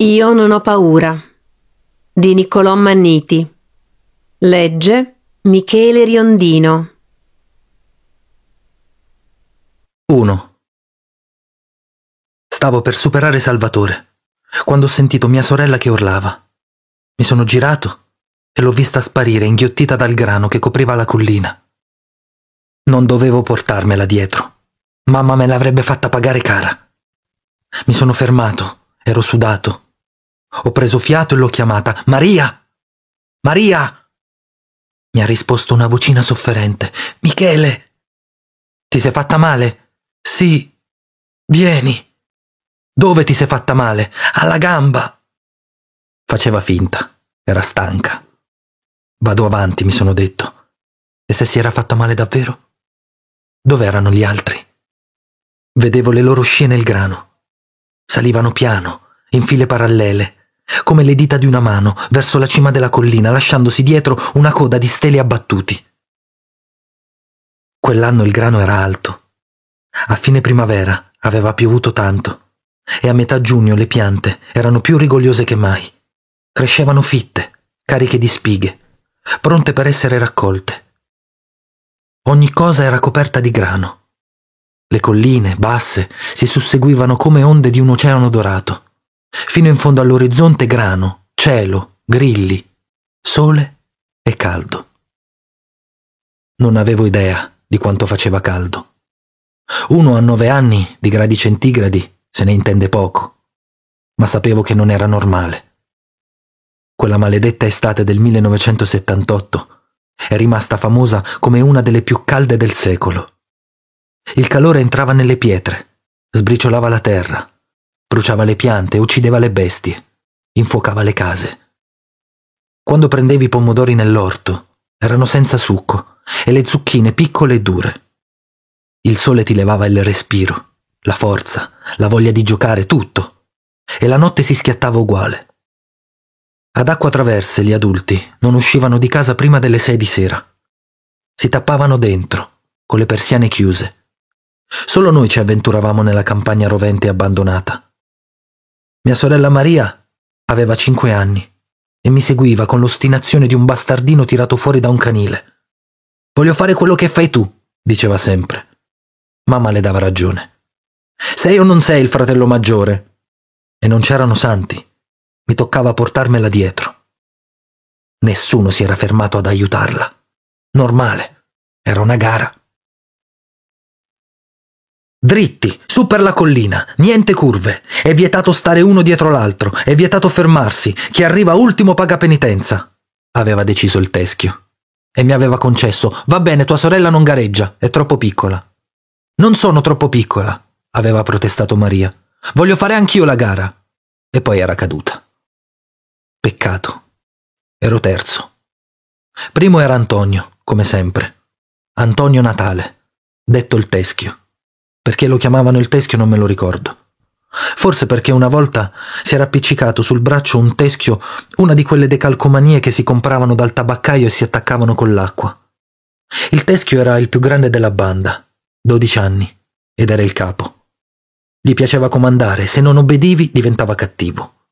Io non ho paura di Niccolò Manniti. Legge Michele Riondino. 1. Stavo per superare Salvatore, quando ho sentito mia sorella che urlava. Mi sono girato e l'ho vista sparire inghiottita dal grano che copriva la collina. Non dovevo portarmela dietro. Mamma me l'avrebbe fatta pagare cara. Mi sono fermato, ero sudato ho preso fiato e l'ho chiamata. Maria! Maria! Mi ha risposto una vocina sofferente. Michele! Ti sei fatta male? Sì. Vieni. Dove ti sei fatta male? Alla gamba. Faceva finta. Era stanca. Vado avanti, mi sono detto. E se si era fatta male davvero? Dove erano gli altri? Vedevo le loro scie nel grano. Salivano piano, in file parallele, come le dita di una mano, verso la cima della collina, lasciandosi dietro una coda di steli abbattuti. Quell'anno il grano era alto. A fine primavera aveva piovuto tanto e a metà giugno le piante erano più rigogliose che mai. Crescevano fitte, cariche di spighe, pronte per essere raccolte. Ogni cosa era coperta di grano. Le colline, basse, si susseguivano come onde di un oceano dorato fino in fondo all'orizzonte grano, cielo, grilli, sole e caldo. Non avevo idea di quanto faceva caldo. Uno a nove anni di gradi centigradi se ne intende poco, ma sapevo che non era normale. Quella maledetta estate del 1978 è rimasta famosa come una delle più calde del secolo. Il calore entrava nelle pietre, sbriciolava la terra, Bruciava le piante, uccideva le bestie, infuocava le case. Quando prendevi i pomodori nell'orto, erano senza succo e le zucchine piccole e dure. Il sole ti levava il respiro, la forza, la voglia di giocare, tutto. E la notte si schiattava uguale. Ad acqua traverse gli adulti non uscivano di casa prima delle sei di sera. Si tappavano dentro, con le persiane chiuse. Solo noi ci avventuravamo nella campagna rovente e abbandonata. Mia sorella Maria aveva cinque anni e mi seguiva con l'ostinazione di un bastardino tirato fuori da un canile. Voglio fare quello che fai tu, diceva sempre. Mamma le dava ragione. Sei o non sei il fratello maggiore? E non c'erano santi. Mi toccava portarmela dietro. Nessuno si era fermato ad aiutarla. Normale, era una gara. Dritti, su per la collina, niente curve. È vietato stare uno dietro l'altro, è vietato fermarsi. Chi arriva ultimo paga penitenza. Aveva deciso il teschio. E mi aveva concesso, va bene, tua sorella non gareggia, è troppo piccola. Non sono troppo piccola, aveva protestato Maria. Voglio fare anch'io la gara. E poi era caduta. Peccato. Ero terzo. Primo era Antonio, come sempre. Antonio Natale, detto il teschio. Perché lo chiamavano il teschio non me lo ricordo. Forse perché una volta si era appiccicato sul braccio un teschio, una di quelle decalcomanie che si compravano dal tabaccaio e si attaccavano con l'acqua. Il teschio era il più grande della banda, 12 anni, ed era il capo. Gli piaceva comandare, se non obbedivi diventava cattivo.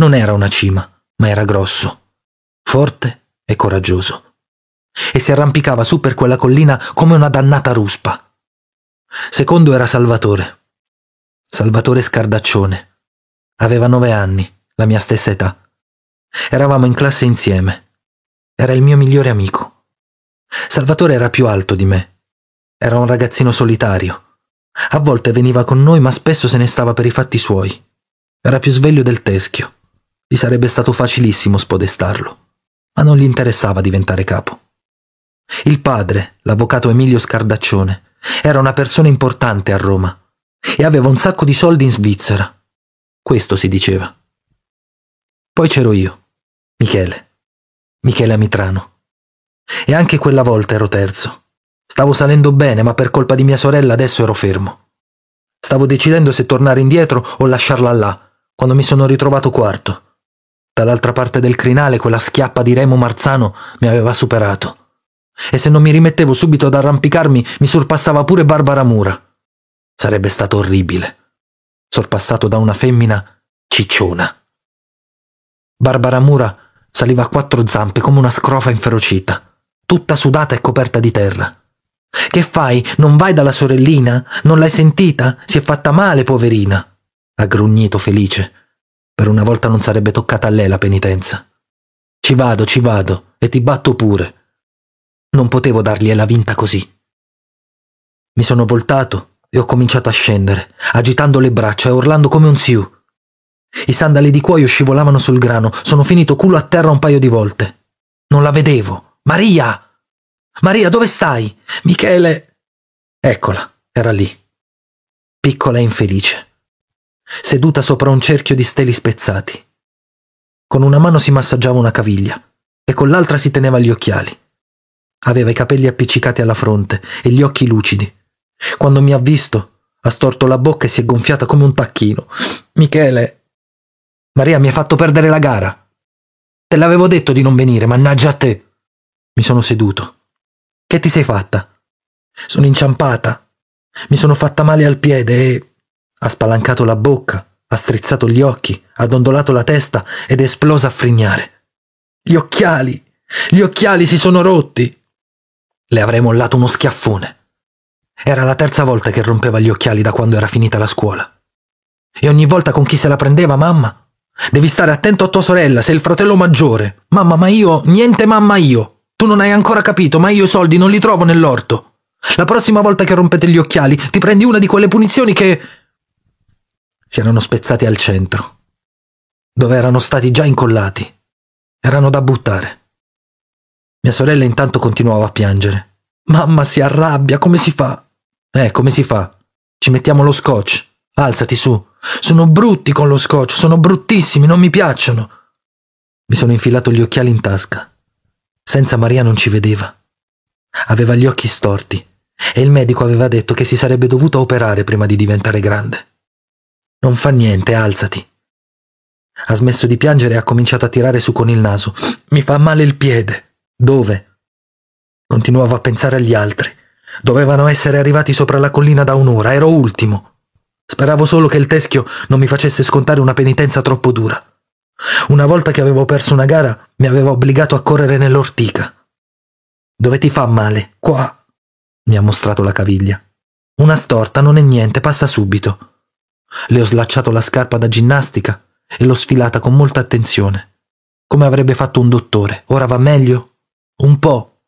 Non era una cima, ma era grosso, forte e coraggioso. E si arrampicava su per quella collina come una dannata ruspa Secondo era Salvatore. Salvatore Scardaccione. Aveva nove anni, la mia stessa età. Eravamo in classe insieme. Era il mio migliore amico. Salvatore era più alto di me. Era un ragazzino solitario. A volte veniva con noi, ma spesso se ne stava per i fatti suoi. Era più sveglio del teschio. Gli sarebbe stato facilissimo spodestarlo, ma non gli interessava diventare capo. Il padre, l'avvocato Emilio Scardaccione, era una persona importante a Roma e aveva un sacco di soldi in Svizzera. Questo si diceva. Poi c'ero io, Michele, Michele Amitrano. E anche quella volta ero terzo. Stavo salendo bene, ma per colpa di mia sorella adesso ero fermo. Stavo decidendo se tornare indietro o lasciarla là, quando mi sono ritrovato quarto. Dall'altra parte del crinale quella schiappa di Remo Marzano mi aveva superato. E se non mi rimettevo subito ad arrampicarmi, mi sorpassava pure Barbara Mura. Sarebbe stato orribile. Sorpassato da una femmina cicciona. Barbara Mura saliva a quattro zampe come una scrofa inferocita, tutta sudata e coperta di terra. Che fai? Non vai dalla sorellina? Non l'hai sentita? Si è fatta male, poverina. Ha grugnito felice. Per una volta non sarebbe toccata a lei la penitenza. Ci vado, ci vado, e ti batto pure. Non potevo dargliela vinta così. Mi sono voltato e ho cominciato a scendere, agitando le braccia e urlando come un siu. I sandali di cuoio scivolavano sul grano, sono finito culo a terra un paio di volte. Non la vedevo. Maria! Maria, dove stai? Michele! Eccola, era lì. Piccola e infelice. Seduta sopra un cerchio di steli spezzati. Con una mano si massaggiava una caviglia e con l'altra si teneva gli occhiali. Aveva i capelli appiccicati alla fronte e gli occhi lucidi. Quando mi ha visto, ha storto la bocca e si è gonfiata come un tacchino. Michele! Maria mi ha fatto perdere la gara. Te l'avevo detto di non venire, mannaggia a te! Mi sono seduto. Che ti sei fatta? Sono inciampata. Mi sono fatta male al piede e... Ha spalancato la bocca, ha strizzato gli occhi, ha dondolato la testa ed è esplosa a frignare. Gli occhiali! Gli occhiali si sono rotti! Le avrei mollato uno schiaffone. Era la terza volta che rompeva gli occhiali da quando era finita la scuola. E ogni volta con chi se la prendeva, mamma? Devi stare attento a tua sorella, sei il fratello maggiore. Mamma, ma io, niente mamma io. Tu non hai ancora capito, ma io i soldi non li trovo nell'orto. La prossima volta che rompete gli occhiali, ti prendi una di quelle punizioni che... Si erano spezzati al centro, dove erano stati già incollati. Erano da buttare. Mia sorella intanto continuava a piangere. Mamma si arrabbia, come si fa? Eh, come si fa? Ci mettiamo lo scotch. Alzati su. Sono brutti con lo scotch, sono bruttissimi, non mi piacciono. Mi sono infilato gli occhiali in tasca. Senza Maria non ci vedeva. Aveva gli occhi storti e il medico aveva detto che si sarebbe dovuta operare prima di diventare grande. Non fa niente, alzati. Ha smesso di piangere e ha cominciato a tirare su con il naso. Mi fa male il piede. Dove? Continuavo a pensare agli altri. Dovevano essere arrivati sopra la collina da un'ora, ero ultimo. Speravo solo che il teschio non mi facesse scontare una penitenza troppo dura. Una volta che avevo perso una gara, mi aveva obbligato a correre nell'ortica. Dove ti fa male? Qua. Mi ha mostrato la caviglia. Una storta non è niente, passa subito. Le ho slacciato la scarpa da ginnastica e l'ho sfilata con molta attenzione. Come avrebbe fatto un dottore. Ora va meglio? Un po'.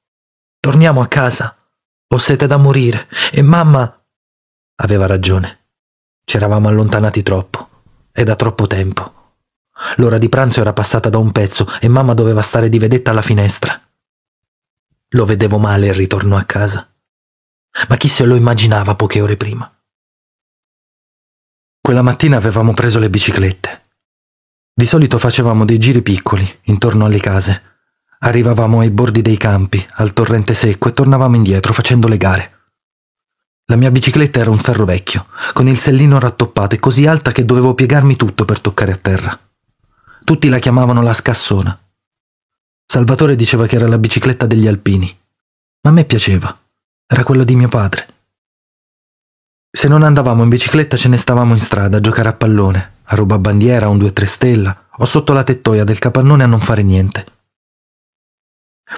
Torniamo a casa. Ho sete da morire. E mamma... Aveva ragione. Ci eravamo allontanati troppo. E da troppo tempo. L'ora di pranzo era passata da un pezzo e mamma doveva stare di vedetta alla finestra. Lo vedevo male il ritorno a casa. Ma chi se lo immaginava poche ore prima? Quella mattina avevamo preso le biciclette. Di solito facevamo dei giri piccoli intorno alle case Arrivavamo ai bordi dei campi, al torrente secco e tornavamo indietro facendo le gare. La mia bicicletta era un ferro vecchio, con il sellino rattoppato e così alta che dovevo piegarmi tutto per toccare a terra. Tutti la chiamavano la scassona. Salvatore diceva che era la bicicletta degli alpini, ma a me piaceva, era quella di mio padre. Se non andavamo in bicicletta ce ne stavamo in strada a giocare a pallone, a rubabandiera, un 2-3 stella o sotto la tettoia del capannone a non fare niente.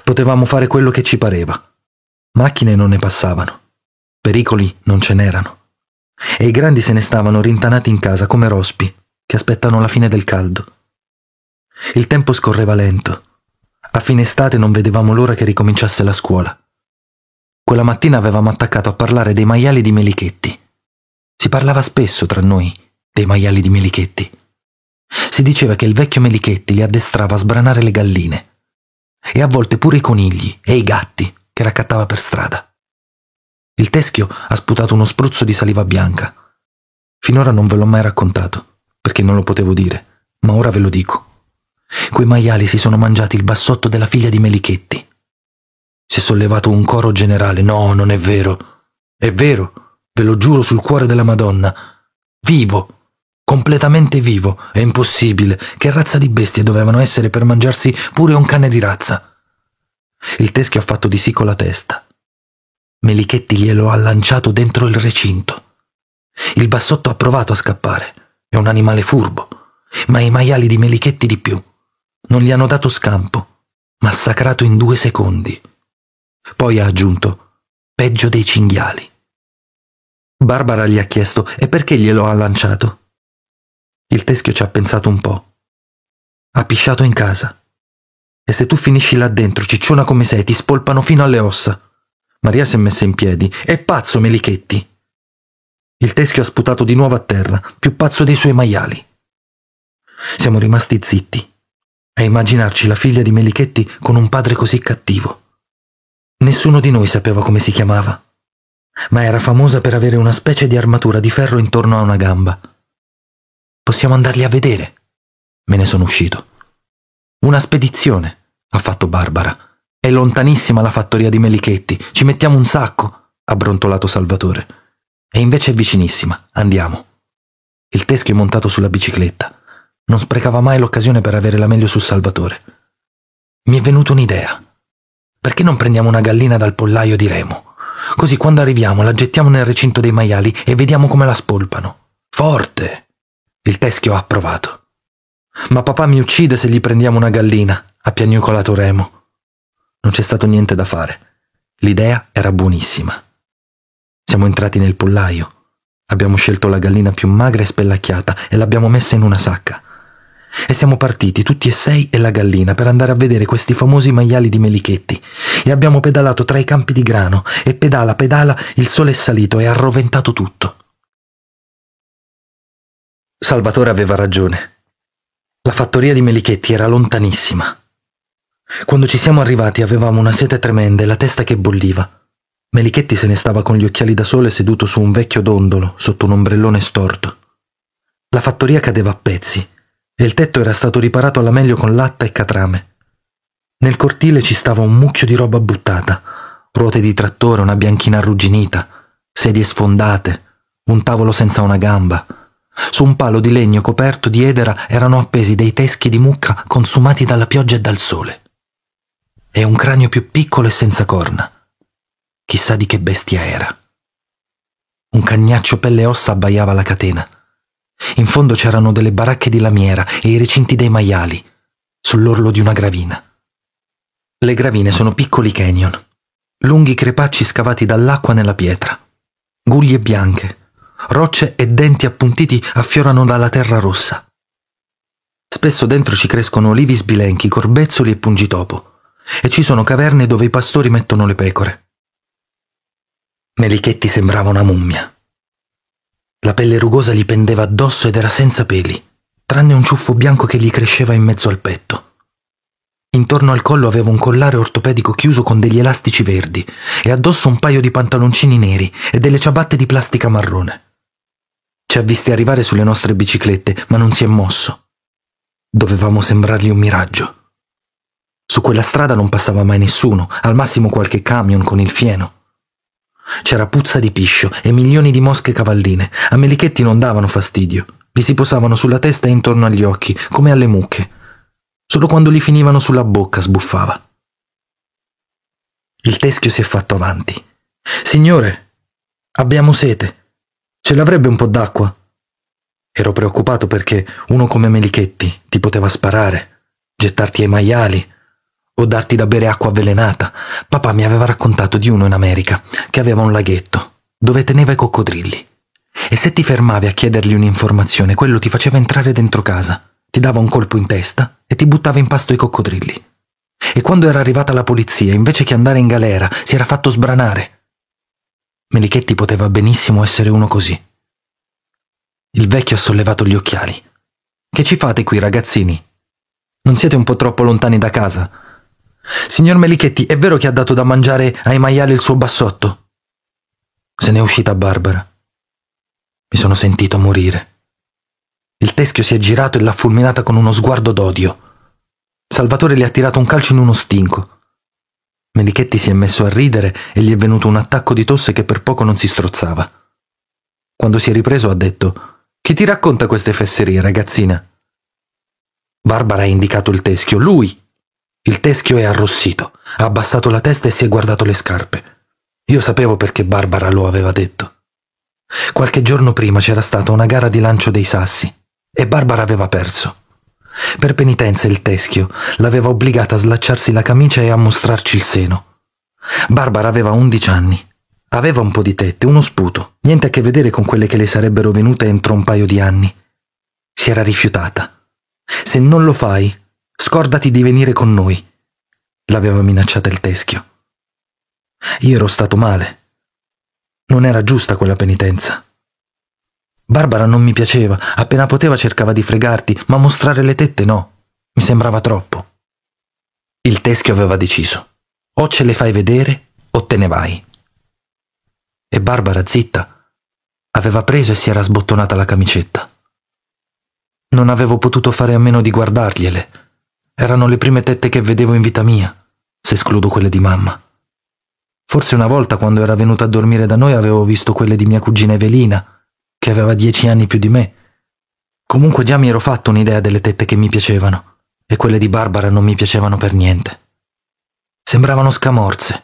Potevamo fare quello che ci pareva. Macchine non ne passavano. Pericoli non ce n'erano. E i grandi se ne stavano rintanati in casa come rospi che aspettano la fine del caldo. Il tempo scorreva lento. A fine estate non vedevamo l'ora che ricominciasse la scuola. Quella mattina avevamo attaccato a parlare dei maiali di Melichetti. Si parlava spesso tra noi dei maiali di Melichetti. Si diceva che il vecchio Melichetti li addestrava a sbranare le galline e a volte pure i conigli e i gatti che raccattava per strada. Il teschio ha sputato uno spruzzo di saliva bianca. Finora non ve l'ho mai raccontato, perché non lo potevo dire, ma ora ve lo dico. Quei maiali si sono mangiati il bassotto della figlia di Melichetti. Si è sollevato un coro generale. No, non è vero. È vero, ve lo giuro sul cuore della Madonna. Vivo! completamente vivo. È impossibile. Che razza di bestie dovevano essere per mangiarsi pure un cane di razza? Il teschio ha fatto di sì con la testa. Melichetti glielo ha lanciato dentro il recinto. Il bassotto ha provato a scappare. È un animale furbo. Ma i maiali di Melichetti di più. Non gli hanno dato scampo. Massacrato in due secondi. Poi ha aggiunto, peggio dei cinghiali. Barbara gli ha chiesto e perché glielo ha lanciato. Il teschio ci ha pensato un po'. Ha pisciato in casa. E se tu finisci là dentro, cicciona come sei, ti spolpano fino alle ossa. Maria si è messa in piedi. È pazzo, Melichetti! Il teschio ha sputato di nuovo a terra, più pazzo dei suoi maiali. Siamo rimasti zitti. A immaginarci la figlia di Melichetti con un padre così cattivo. Nessuno di noi sapeva come si chiamava, ma era famosa per avere una specie di armatura di ferro intorno a una gamba possiamo andarli a vedere. Me ne sono uscito. Una spedizione, ha fatto Barbara. È lontanissima la fattoria di Melichetti, ci mettiamo un sacco, ha brontolato Salvatore. E invece è vicinissima, andiamo. Il teschio è montato sulla bicicletta. Non sprecava mai l'occasione per avere la meglio su Salvatore. Mi è venuta un'idea. Perché non prendiamo una gallina dal pollaio di Remo? Così quando arriviamo la gettiamo nel recinto dei maiali e vediamo come la spolpano. Forte! Il teschio ha approvato. Ma papà mi uccide se gli prendiamo una gallina, ha piagnucolato Remo. Non c'è stato niente da fare. L'idea era buonissima. Siamo entrati nel pollaio. Abbiamo scelto la gallina più magra e spellacchiata e l'abbiamo messa in una sacca. E siamo partiti tutti e sei e la gallina per andare a vedere questi famosi maiali di Melichetti. E abbiamo pedalato tra i campi di grano e pedala pedala il sole è salito e ha roventato tutto. Salvatore aveva ragione. La fattoria di Melichetti era lontanissima. Quando ci siamo arrivati avevamo una sete tremenda e la testa che bolliva. Melichetti se ne stava con gli occhiali da sole seduto su un vecchio dondolo sotto un ombrellone storto. La fattoria cadeva a pezzi e il tetto era stato riparato alla meglio con latta e catrame. Nel cortile ci stava un mucchio di roba buttata, ruote di trattore, una bianchina arrugginita, sedie sfondate, un tavolo senza una gamba, su un palo di legno coperto di edera erano appesi dei teschi di mucca consumati dalla pioggia e dal sole. E un cranio più piccolo e senza corna. Chissà di che bestia era. Un cagnaccio pelle e ossa abbaiava la catena. In fondo c'erano delle baracche di lamiera e i recinti dei maiali, sull'orlo di una gravina. Le gravine sono piccoli canyon, lunghi crepacci scavati dall'acqua nella pietra, guglie bianche, Rocce e denti appuntiti affiorano dalla terra rossa. Spesso dentro ci crescono olivi sbilenchi, corbezzoli e pungitopo, e ci sono caverne dove i pastori mettono le pecore. Melichetti sembrava una mummia. La pelle rugosa gli pendeva addosso ed era senza peli, tranne un ciuffo bianco che gli cresceva in mezzo al petto. Intorno al collo aveva un collare ortopedico chiuso con degli elastici verdi e addosso un paio di pantaloncini neri e delle ciabatte di plastica marrone. Ci ha visti arrivare sulle nostre biciclette, ma non si è mosso. Dovevamo sembrargli un miraggio. Su quella strada non passava mai nessuno, al massimo qualche camion con il fieno. C'era puzza di piscio e milioni di mosche cavalline. A Melichetti non davano fastidio. Gli si posavano sulla testa e intorno agli occhi, come alle mucche. Solo quando li finivano sulla bocca sbuffava. Il teschio si è fatto avanti. Signore, abbiamo sete. Ce l'avrebbe un po' d'acqua. Ero preoccupato perché uno come Melichetti ti poteva sparare, gettarti ai maiali o darti da bere acqua avvelenata. Papà mi aveva raccontato di uno in America che aveva un laghetto dove teneva i coccodrilli. E se ti fermavi a chiedergli un'informazione, quello ti faceva entrare dentro casa, ti dava un colpo in testa e ti buttava in pasto i coccodrilli. E quando era arrivata la polizia, invece che andare in galera, si era fatto sbranare Melichetti poteva benissimo essere uno così. Il vecchio ha sollevato gli occhiali. Che ci fate qui, ragazzini? Non siete un po' troppo lontani da casa? Signor Melichetti, è vero che ha dato da mangiare ai maiali il suo bassotto? Se n'è uscita Barbara. Mi sono sentito morire. Il teschio si è girato e l'ha fulminata con uno sguardo d'odio. Salvatore le ha tirato un calcio in uno stinco. Melichetti si è messo a ridere e gli è venuto un attacco di tosse che per poco non si strozzava. Quando si è ripreso ha detto Chi ti racconta queste fesserie, ragazzina? Barbara ha indicato il teschio, lui! Il teschio è arrossito, ha abbassato la testa e si è guardato le scarpe. Io sapevo perché Barbara lo aveva detto. Qualche giorno prima c'era stata una gara di lancio dei sassi e Barbara aveva perso. Per penitenza il teschio l'aveva obbligata a slacciarsi la camicia e a mostrarci il seno. Barbara aveva undici anni. Aveva un po' di tette, uno sputo, niente a che vedere con quelle che le sarebbero venute entro un paio di anni. Si era rifiutata. Se non lo fai, scordati di venire con noi, l'aveva minacciata il teschio. Io ero stato male. Non era giusta quella penitenza. Barbara non mi piaceva, appena poteva cercava di fregarti, ma mostrare le tette no. Mi sembrava troppo. Il teschio aveva deciso. O ce le fai vedere o te ne vai. E Barbara, zitta, aveva preso e si era sbottonata la camicetta. Non avevo potuto fare a meno di guardargliele. Erano le prime tette che vedevo in vita mia, se escludo quelle di mamma. Forse una volta quando era venuta a dormire da noi avevo visto quelle di mia cugina Evelina, che aveva dieci anni più di me. Comunque già mi ero fatto un'idea delle tette che mi piacevano, e quelle di Barbara non mi piacevano per niente. Sembravano scamorze,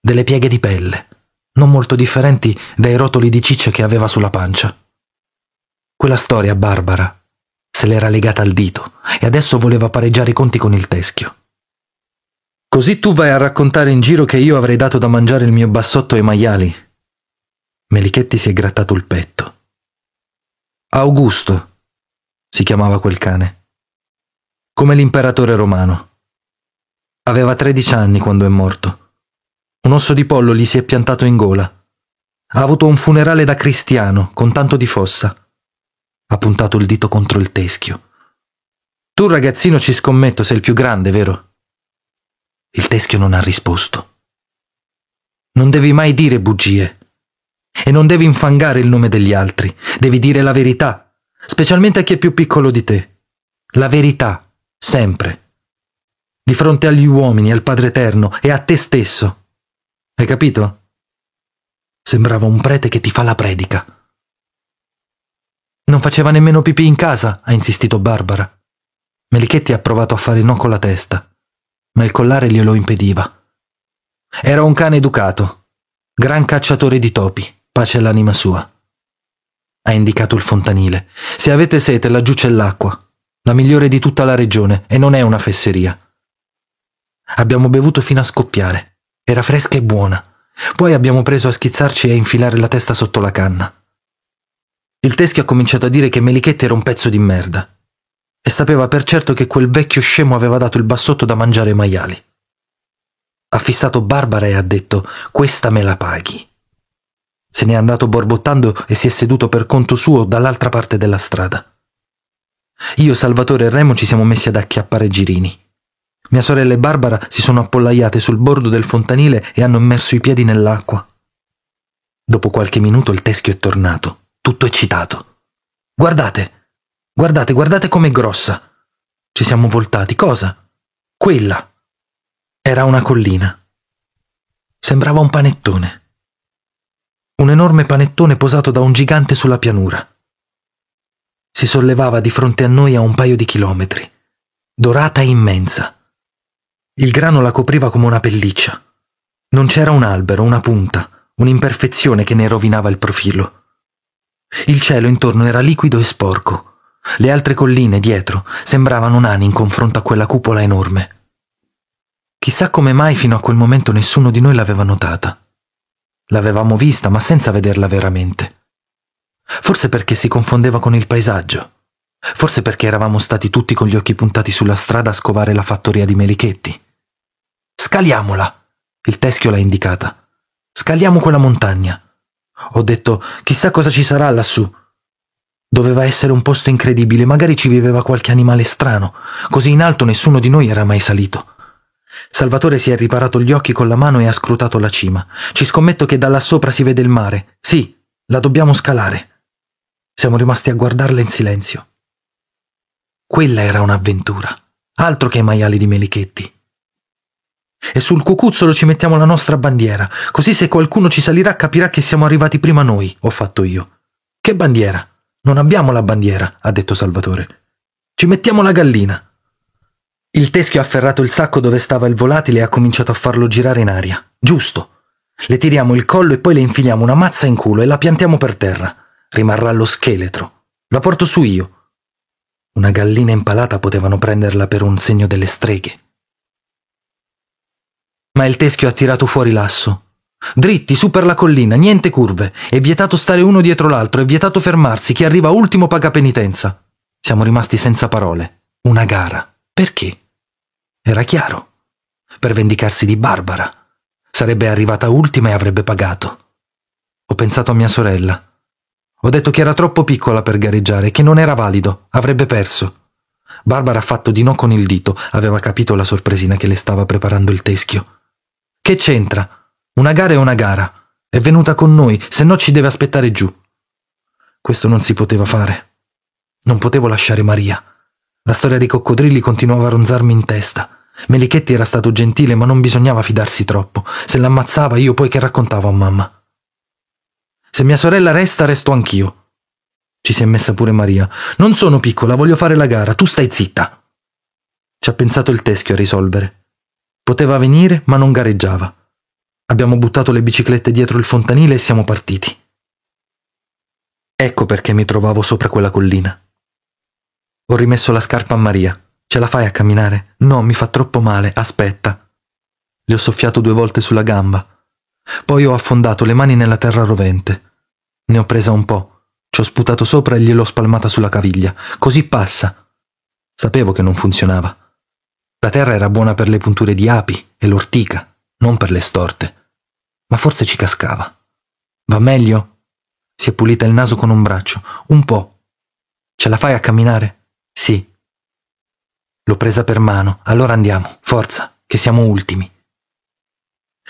delle pieghe di pelle, non molto differenti dai rotoli di ciccia che aveva sulla pancia. Quella storia Barbara se l'era legata al dito e adesso voleva pareggiare i conti con il teschio. Così tu vai a raccontare in giro che io avrei dato da mangiare il mio bassotto ai maiali. Melichetti si è grattato il petto Augusto, si chiamava quel cane, come l'imperatore romano. Aveva tredici anni quando è morto. Un osso di pollo gli si è piantato in gola. Ha avuto un funerale da cristiano, con tanto di fossa. Ha puntato il dito contro il teschio. Tu ragazzino ci scommetto, sei il più grande, vero? Il teschio non ha risposto. Non devi mai dire bugie, e non devi infangare il nome degli altri, devi dire la verità, specialmente a chi è più piccolo di te. La verità, sempre. Di fronte agli uomini, al Padre Eterno e a te stesso. Hai capito? Sembrava un prete che ti fa la predica. Non faceva nemmeno pipì in casa, ha insistito Barbara. Melichetti ha provato a fare no con la testa, ma il collare glielo impediva. Era un cane educato, gran cacciatore di topi. Pace all'anima sua. Ha indicato il fontanile. Se avete sete, laggiù c'è l'acqua, la migliore di tutta la regione, e non è una fesseria. Abbiamo bevuto fino a scoppiare. Era fresca e buona. Poi abbiamo preso a schizzarci e a infilare la testa sotto la canna. Il teschio ha cominciato a dire che Melichetti era un pezzo di merda e sapeva per certo che quel vecchio scemo aveva dato il bassotto da mangiare ai maiali. Ha fissato Barbara e ha detto: Questa me la paghi. Se n'è andato borbottando e si è seduto per conto suo dall'altra parte della strada. Io, Salvatore e Remo ci siamo messi ad acchiappare girini. Mia sorella e Barbara si sono appollaiate sul bordo del fontanile e hanno immerso i piedi nell'acqua. Dopo qualche minuto il teschio è tornato, tutto eccitato. Guardate, guardate, guardate com'è grossa. Ci siamo voltati. Cosa? Quella. Era una collina. Sembrava un panettone un enorme panettone posato da un gigante sulla pianura. Si sollevava di fronte a noi a un paio di chilometri, dorata e immensa. Il grano la copriva come una pelliccia. Non c'era un albero, una punta, un'imperfezione che ne rovinava il profilo. Il cielo intorno era liquido e sporco. Le altre colline dietro sembravano nani in confronto a quella cupola enorme. Chissà come mai fino a quel momento nessuno di noi l'aveva notata. L'avevamo vista, ma senza vederla veramente. Forse perché si confondeva con il paesaggio. Forse perché eravamo stati tutti con gli occhi puntati sulla strada a scovare la fattoria di Melichetti. Scaliamola! Il teschio l'ha indicata. Scaliamo quella montagna. Ho detto, chissà cosa ci sarà lassù. Doveva essere un posto incredibile, magari ci viveva qualche animale strano, così in alto nessuno di noi era mai salito. Salvatore si è riparato gli occhi con la mano e ha scrutato la cima. Ci scommetto che da là sopra si vede il mare. Sì, la dobbiamo scalare. Siamo rimasti a guardarla in silenzio. Quella era un'avventura, altro che i maiali di Melichetti. E sul cucuzzolo ci mettiamo la nostra bandiera, così se qualcuno ci salirà capirà che siamo arrivati prima noi, ho fatto io. Che bandiera? Non abbiamo la bandiera, ha detto Salvatore. Ci mettiamo la gallina. Il teschio ha afferrato il sacco dove stava il volatile e ha cominciato a farlo girare in aria. Giusto. Le tiriamo il collo e poi le infiliamo una mazza in culo e la piantiamo per terra. Rimarrà lo scheletro. La porto su io. Una gallina impalata potevano prenderla per un segno delle streghe. Ma il teschio ha tirato fuori l'asso. Dritti, su per la collina, niente curve. È vietato stare uno dietro l'altro, è vietato fermarsi. Chi arriva ultimo paga penitenza. Siamo rimasti senza parole. Una gara. Perché? Era chiaro. Per vendicarsi di Barbara. Sarebbe arrivata ultima e avrebbe pagato. Ho pensato a mia sorella. Ho detto che era troppo piccola per gareggiare, che non era valido, avrebbe perso. Barbara ha fatto di no con il dito, aveva capito la sorpresina che le stava preparando il teschio. Che c'entra? Una gara è una gara. È venuta con noi, se no ci deve aspettare giù. Questo non si poteva fare. Non potevo lasciare Maria. La storia dei coccodrilli continuava a ronzarmi in testa. Melichetti era stato gentile, ma non bisognava fidarsi troppo. Se l'ammazzava io poi che raccontavo a mamma. Se mia sorella resta, resto anch'io. Ci si è messa pure Maria. Non sono piccola, voglio fare la gara, tu stai zitta. Ci ha pensato il teschio a risolvere. Poteva venire, ma non gareggiava. Abbiamo buttato le biciclette dietro il fontanile e siamo partiti. Ecco perché mi trovavo sopra quella collina. Ho rimesso la scarpa a Maria. Ce la fai a camminare? No, mi fa troppo male, aspetta. Le ho soffiato due volte sulla gamba. Poi ho affondato le mani nella terra rovente. Ne ho presa un po', ci ho sputato sopra e gliel'ho spalmata sulla caviglia. Così passa. Sapevo che non funzionava. La terra era buona per le punture di api e l'ortica, non per le storte. Ma forse ci cascava. Va meglio? Si è pulita il naso con un braccio. Un po'. Ce la fai a camminare? Sì. L'ho presa per mano. Allora andiamo, forza, che siamo ultimi.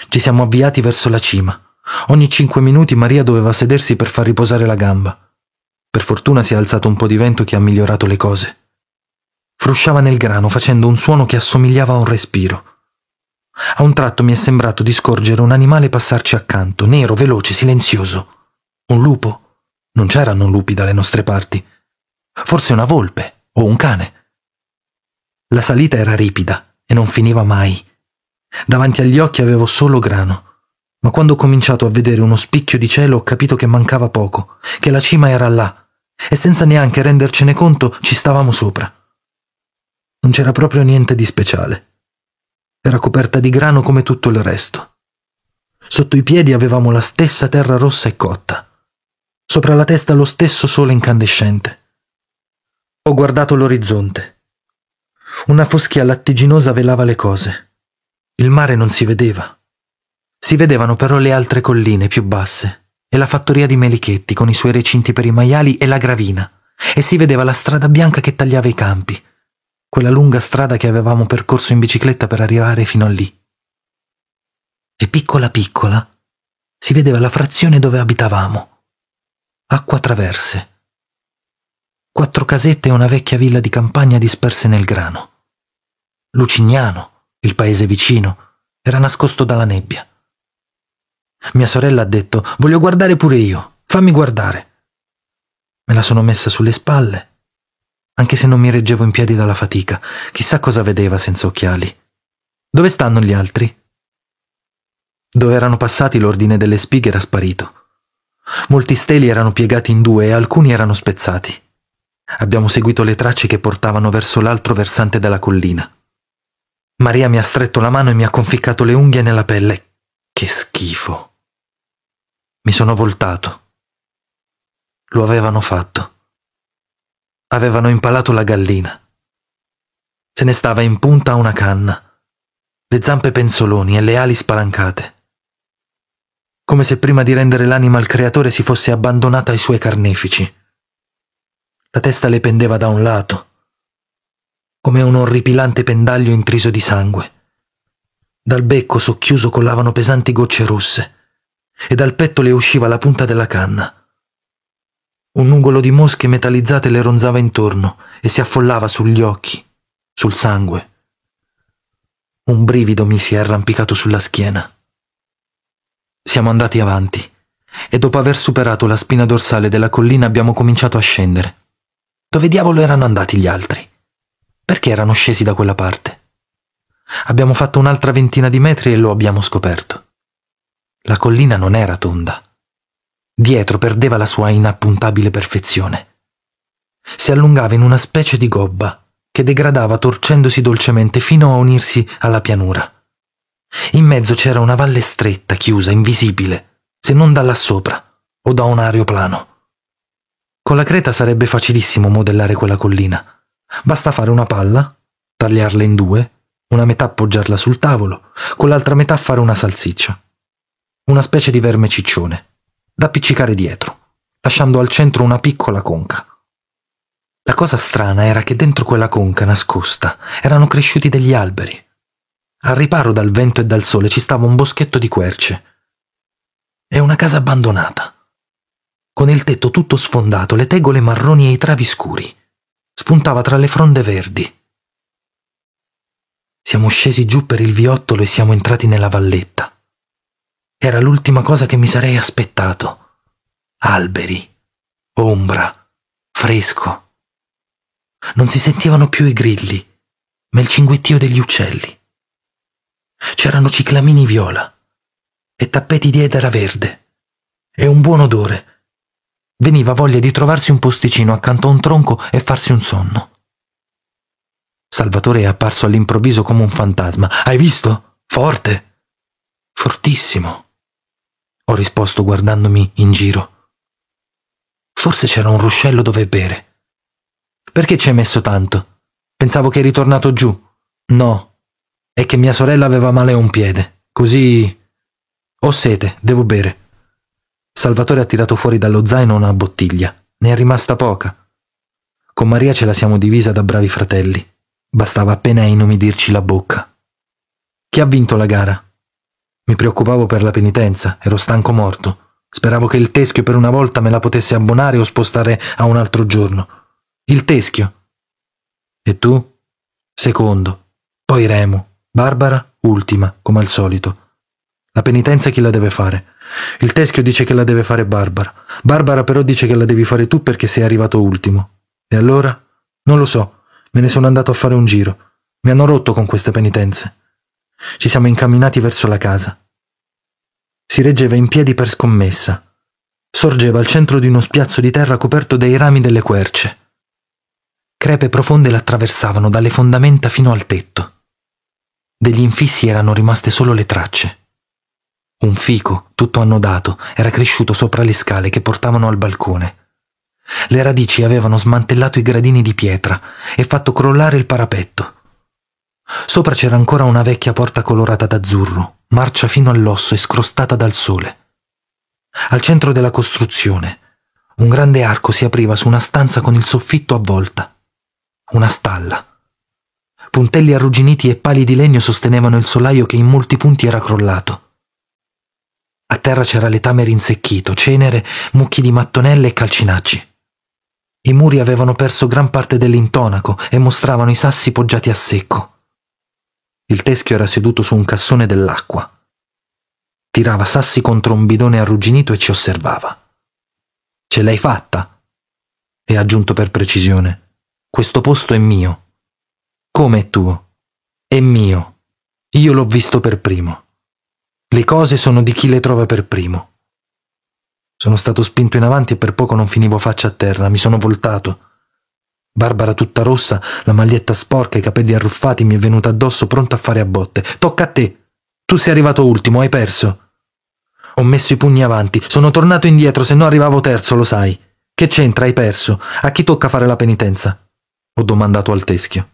Ci siamo avviati verso la cima. Ogni cinque minuti Maria doveva sedersi per far riposare la gamba. Per fortuna si è alzato un po' di vento che ha migliorato le cose. Frusciava nel grano facendo un suono che assomigliava a un respiro. A un tratto mi è sembrato di scorgere un animale passarci accanto, nero, veloce, silenzioso. Un lupo? Non c'erano lupi dalle nostre parti. Forse una volpe o un cane. La salita era ripida e non finiva mai. Davanti agli occhi avevo solo grano, ma quando ho cominciato a vedere uno spicchio di cielo ho capito che mancava poco, che la cima era là, e senza neanche rendercene conto ci stavamo sopra. Non c'era proprio niente di speciale. Era coperta di grano come tutto il resto. Sotto i piedi avevamo la stessa terra rossa e cotta. Sopra la testa lo stesso sole incandescente. Ho guardato l'orizzonte. Una foschia lattiginosa velava le cose. Il mare non si vedeva. Si vedevano però le altre colline più basse e la fattoria di Melichetti con i suoi recinti per i maiali e la gravina. E si vedeva la strada bianca che tagliava i campi, quella lunga strada che avevamo percorso in bicicletta per arrivare fino a lì. E piccola piccola si vedeva la frazione dove abitavamo. Acqua traverse quattro casette e una vecchia villa di campagna disperse nel grano. Lucignano, il paese vicino, era nascosto dalla nebbia. Mia sorella ha detto, voglio guardare pure io, fammi guardare. Me la sono messa sulle spalle, anche se non mi reggevo in piedi dalla fatica, chissà cosa vedeva senza occhiali. Dove stanno gli altri? Dove erano passati l'ordine delle spighe era sparito. Molti steli erano piegati in due e alcuni erano spezzati. Abbiamo seguito le tracce che portavano verso l'altro versante della collina. Maria mi ha stretto la mano e mi ha conficcato le unghie nella pelle. Che schifo. Mi sono voltato. Lo avevano fatto. Avevano impalato la gallina. Se ne stava in punta una canna, le zampe penzoloni e le ali spalancate come se prima di rendere l'anima al creatore si fosse abbandonata ai suoi carnefici. La testa le pendeva da un lato, come un orripilante pendaglio intriso di sangue. Dal becco socchiuso collavano pesanti gocce rosse e dal petto le usciva la punta della canna. Un nugolo di mosche metallizzate le ronzava intorno e si affollava sugli occhi, sul sangue. Un brivido mi si è arrampicato sulla schiena. Siamo andati avanti e dopo aver superato la spina dorsale della collina abbiamo cominciato a scendere. Dove diavolo erano andati gli altri? Perché erano scesi da quella parte? Abbiamo fatto un'altra ventina di metri e lo abbiamo scoperto. La collina non era tonda. Dietro perdeva la sua inappuntabile perfezione. Si allungava in una specie di gobba che degradava torcendosi dolcemente fino a unirsi alla pianura. In mezzo c'era una valle stretta, chiusa, invisibile, se non da là sopra o da un aeroplano. Con la creta sarebbe facilissimo modellare quella collina. Basta fare una palla, tagliarla in due, una metà appoggiarla sul tavolo, con l'altra metà fare una salsiccia. Una specie di verme ciccione, da appiccicare dietro, lasciando al centro una piccola conca. La cosa strana era che dentro quella conca nascosta erano cresciuti degli alberi. Al riparo dal vento e dal sole ci stava un boschetto di querce. E una casa abbandonata con il tetto tutto sfondato, le tegole marroni e i travi scuri. Spuntava tra le fronde verdi. Siamo scesi giù per il viottolo e siamo entrati nella valletta. Era l'ultima cosa che mi sarei aspettato. Alberi, ombra, fresco. Non si sentivano più i grilli, ma il cinguettio degli uccelli. C'erano ciclamini viola e tappeti di edera verde e un buon odore veniva voglia di trovarsi un posticino accanto a un tronco e farsi un sonno. Salvatore è apparso all'improvviso come un fantasma. Hai visto? Forte. Fortissimo. Ho risposto guardandomi in giro. Forse c'era un ruscello dove bere. Perché ci hai messo tanto? Pensavo che eri tornato giù. No. È che mia sorella aveva male a un piede. Così... Ho sete, devo bere. Salvatore ha tirato fuori dallo zaino una bottiglia. Ne è rimasta poca. Con Maria ce la siamo divisa da bravi fratelli. Bastava appena inumidirci la bocca. Chi ha vinto la gara? Mi preoccupavo per la penitenza, ero stanco morto. Speravo che il teschio per una volta me la potesse abbonare o spostare a un altro giorno. Il teschio. E tu? Secondo. Poi Remo. Barbara, ultima, come al solito. La penitenza chi la deve fare? Il teschio dice che la deve fare Barbara. Barbara però dice che la devi fare tu perché sei arrivato ultimo. E allora? Non lo so. Me ne sono andato a fare un giro. Mi hanno rotto con queste penitenze. Ci siamo incamminati verso la casa. Si reggeva in piedi per scommessa. Sorgeva al centro di uno spiazzo di terra coperto dai rami delle querce. Crepe profonde l'attraversavano dalle fondamenta fino al tetto. Degli infissi erano rimaste solo le tracce. Un fico, tutto annodato, era cresciuto sopra le scale che portavano al balcone. Le radici avevano smantellato i gradini di pietra e fatto crollare il parapetto. Sopra c'era ancora una vecchia porta colorata d'azzurro, marcia fino all'osso e scrostata dal sole. Al centro della costruzione, un grande arco si apriva su una stanza con il soffitto a volta. Una stalla. Puntelli arrugginiti e pali di legno sostenevano il solaio che in molti punti era crollato. A terra c'era letame rinsecchito, cenere, mucchi di mattonelle e calcinacci. I muri avevano perso gran parte dell'intonaco e mostravano i sassi poggiati a secco. Il teschio era seduto su un cassone dell'acqua. Tirava sassi contro un bidone arrugginito e ci osservava. Ce l'hai fatta? E ha aggiunto per precisione. Questo posto è mio. Come è tuo? È mio. Io l'ho visto per primo. Le cose sono di chi le trova per primo. Sono stato spinto in avanti e per poco non finivo faccia a terra, mi sono voltato. Barbara tutta rossa, la maglietta sporca, i capelli arruffati, mi è venuta addosso pronta a fare a botte. Tocca a te. Tu sei arrivato ultimo, hai perso. Ho messo i pugni avanti, sono tornato indietro, se no arrivavo terzo, lo sai. Che c'entra, hai perso. A chi tocca fare la penitenza? Ho domandato al teschio.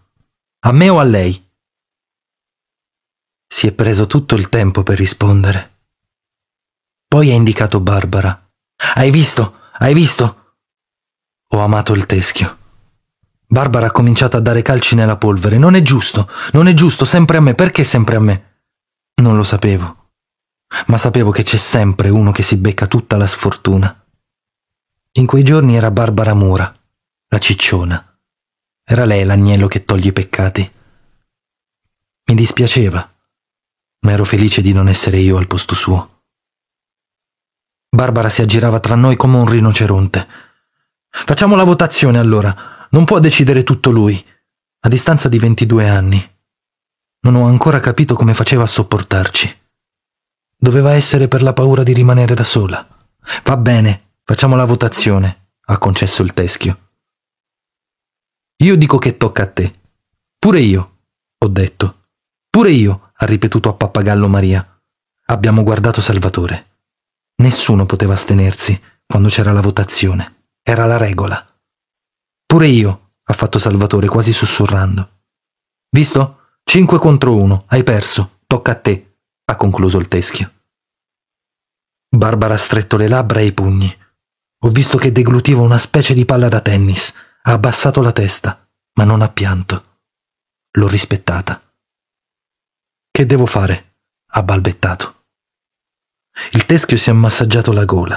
A me o a lei? Si è preso tutto il tempo per rispondere. Poi ha indicato Barbara. Hai visto? Hai visto? Ho amato il teschio. Barbara ha cominciato a dare calci nella polvere. Non è giusto, non è giusto, sempre a me. Perché sempre a me? Non lo sapevo. Ma sapevo che c'è sempre uno che si becca tutta la sfortuna. In quei giorni era Barbara Mura, la cicciona. Era lei l'agnello che toglie i peccati. Mi dispiaceva ma ero felice di non essere io al posto suo. Barbara si aggirava tra noi come un rinoceronte. Facciamo la votazione allora. Non può decidere tutto lui, a distanza di 22 anni. Non ho ancora capito come faceva a sopportarci. Doveva essere per la paura di rimanere da sola. Va bene, facciamo la votazione, ha concesso il teschio. Io dico che tocca a te. Pure io, ho detto. Pure io ha ripetuto a pappagallo Maria. Abbiamo guardato Salvatore. Nessuno poteva astenersi quando c'era la votazione. Era la regola. Pure io, ha fatto Salvatore quasi sussurrando. Visto? Cinque contro uno, hai perso, tocca a te, ha concluso il teschio. Barbara ha stretto le labbra e i pugni. Ho visto che deglutiva una specie di palla da tennis, ha abbassato la testa, ma non ha pianto. L'ho rispettata. Che devo fare? ha balbettato. Il teschio si è massaggiato la gola.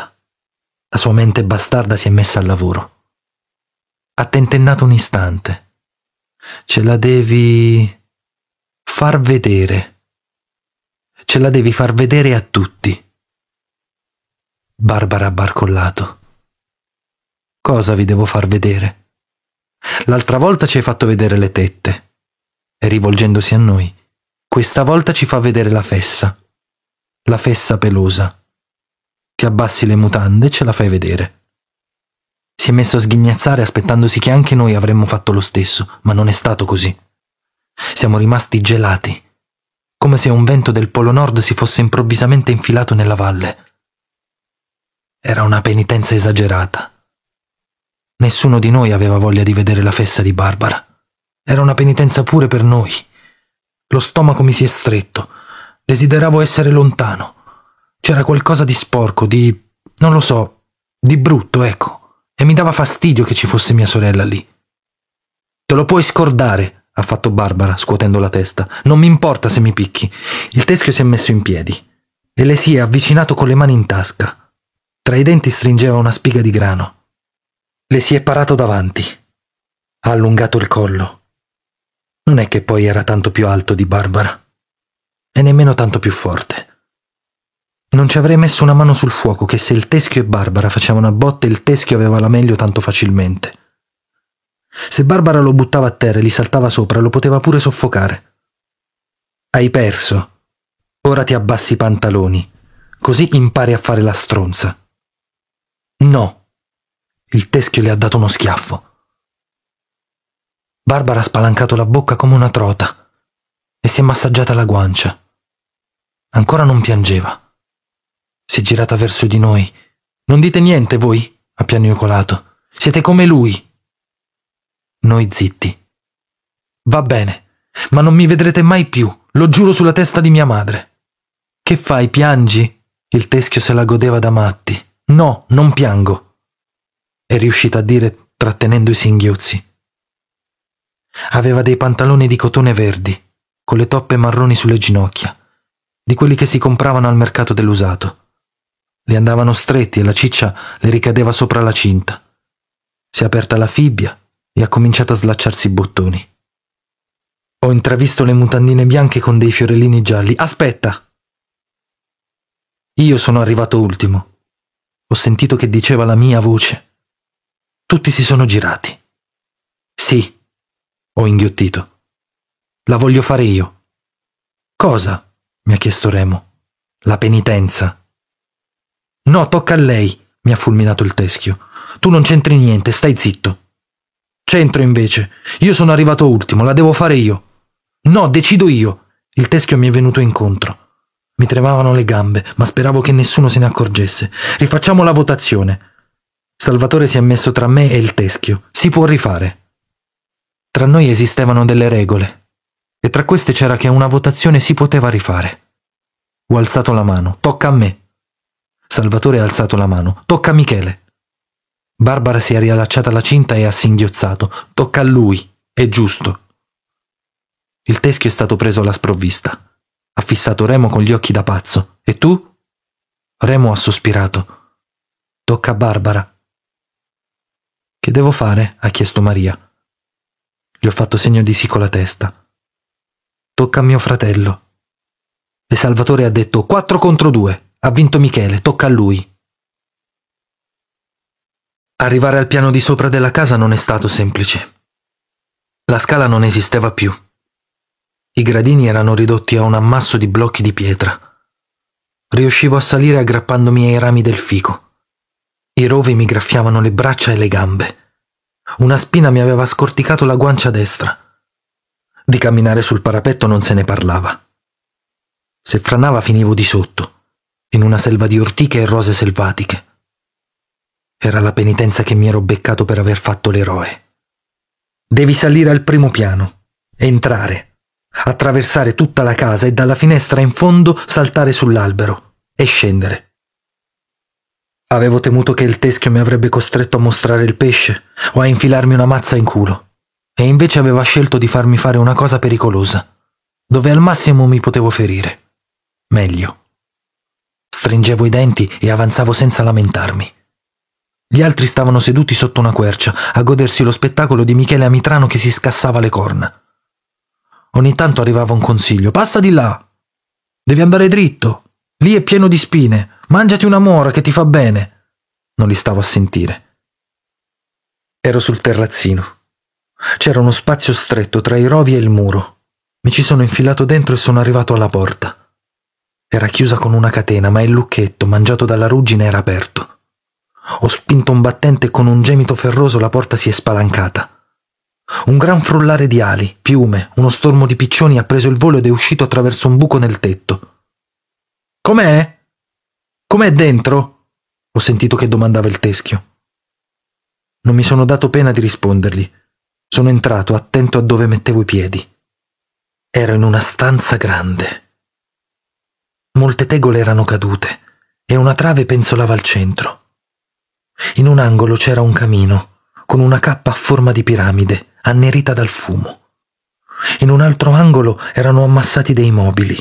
La sua mente bastarda si è messa al lavoro. Ha tentennato un istante. Ce la devi far vedere. Ce la devi far vedere a tutti. Barbara ha barcollato. Cosa vi devo far vedere? L'altra volta ci hai fatto vedere le tette. E rivolgendosi a noi, questa volta ci fa vedere la fessa. La fessa pelosa. Ti abbassi le mutande e ce la fai vedere. Si è messo a sghignazzare aspettandosi che anche noi avremmo fatto lo stesso, ma non è stato così. Siamo rimasti gelati, come se un vento del Polo Nord si fosse improvvisamente infilato nella valle. Era una penitenza esagerata. Nessuno di noi aveva voglia di vedere la fessa di Barbara. Era una penitenza pure per noi. Lo stomaco mi si è stretto. Desideravo essere lontano. C'era qualcosa di sporco, di... non lo so, di brutto, ecco. E mi dava fastidio che ci fosse mia sorella lì. Te lo puoi scordare, ha fatto Barbara, scuotendo la testa. Non mi importa se mi picchi. Il teschio si è messo in piedi e le si è avvicinato con le mani in tasca. Tra i denti stringeva una spiga di grano. Le si è parato davanti. Ha allungato il collo. Non è che poi era tanto più alto di Barbara e nemmeno tanto più forte. Non ci avrei messo una mano sul fuoco che se il teschio e Barbara facevano a botte il teschio aveva la meglio tanto facilmente. Se Barbara lo buttava a terra e gli saltava sopra lo poteva pure soffocare. Hai perso. Ora ti abbassi i pantaloni, così impari a fare la stronza. No. Il teschio le ha dato uno schiaffo. Barbara ha spalancato la bocca come una trota e si è massaggiata la guancia. Ancora non piangeva. Si è girata verso di noi. Non dite niente voi, ha piagnucolato. Siete come lui. Noi zitti. Va bene, ma non mi vedrete mai più, lo giuro sulla testa di mia madre. Che fai, piangi? Il teschio se la godeva da matti. No, non piango. È riuscita a dire trattenendo i singhiozzi. Aveva dei pantaloni di cotone verdi, con le toppe marroni sulle ginocchia, di quelli che si compravano al mercato dell'usato. Li andavano stretti e la ciccia le ricadeva sopra la cinta. Si è aperta la fibbia e ha cominciato a slacciarsi i bottoni. Ho intravisto le mutandine bianche con dei fiorellini gialli. Aspetta! Io sono arrivato ultimo. Ho sentito che diceva la mia voce. Tutti si sono girati. Ho inghiottito. La voglio fare io. Cosa? mi ha chiesto Remo. La penitenza. No, tocca a lei, mi ha fulminato il teschio. Tu non c'entri niente, stai zitto. C'entro invece. Io sono arrivato ultimo, la devo fare io. No, decido io. Il teschio mi è venuto incontro. Mi tremavano le gambe, ma speravo che nessuno se ne accorgesse. Rifacciamo la votazione. Salvatore si è messo tra me e il teschio. Si può rifare. Tra noi esistevano delle regole, e tra queste c'era che una votazione si poteva rifare. Ho alzato la mano, tocca a me. Salvatore ha alzato la mano, tocca a Michele. Barbara si è riallacciata alla cinta e ha singhiozzato, tocca a lui, è giusto. Il teschio è stato preso alla sprovvista. Ha fissato Remo con gli occhi da pazzo. E tu? Remo ha sospirato. Tocca a Barbara. Che devo fare? ha chiesto Maria. Gli ho fatto segno di sì con la testa. Tocca a mio fratello. E Salvatore ha detto 4 contro 2. Ha vinto Michele, tocca a lui. Arrivare al piano di sopra della casa non è stato semplice. La scala non esisteva più. I gradini erano ridotti a un ammasso di blocchi di pietra. Riuscivo a salire aggrappandomi ai rami del fico. I rovi mi graffiavano le braccia e le gambe. Una spina mi aveva scorticato la guancia destra. Di camminare sul parapetto non se ne parlava. Se franava finivo di sotto, in una selva di ortiche e rose selvatiche. Era la penitenza che mi ero beccato per aver fatto l'eroe. Devi salire al primo piano, entrare, attraversare tutta la casa e dalla finestra in fondo saltare sull'albero e scendere. Avevo temuto che il teschio mi avrebbe costretto a mostrare il pesce o a infilarmi una mazza in culo, e invece aveva scelto di farmi fare una cosa pericolosa, dove al massimo mi potevo ferire. Meglio. Stringevo i denti e avanzavo senza lamentarmi. Gli altri stavano seduti sotto una quercia a godersi lo spettacolo di Michele Amitrano che si scassava le corna. Ogni tanto arrivava un consiglio: Passa di là! Devi andare dritto! Lì è pieno di spine! Mangiati una mora che ti fa bene. Non li stavo a sentire. Ero sul terrazzino. C'era uno spazio stretto tra i rovi e il muro. Mi ci sono infilato dentro e sono arrivato alla porta. Era chiusa con una catena, ma il lucchetto, mangiato dalla ruggine, era aperto. Ho spinto un battente e con un gemito ferroso la porta si è spalancata. Un gran frullare di ali, piume, uno stormo di piccioni ha preso il volo ed è uscito attraverso un buco nel tetto. Com'è? Com'è dentro? Ho sentito che domandava il teschio. Non mi sono dato pena di rispondergli. Sono entrato attento a dove mettevo i piedi. Ero in una stanza grande. Molte tegole erano cadute e una trave penzolava al centro. In un angolo c'era un camino, con una cappa a forma di piramide, annerita dal fumo. In un altro angolo erano ammassati dei mobili.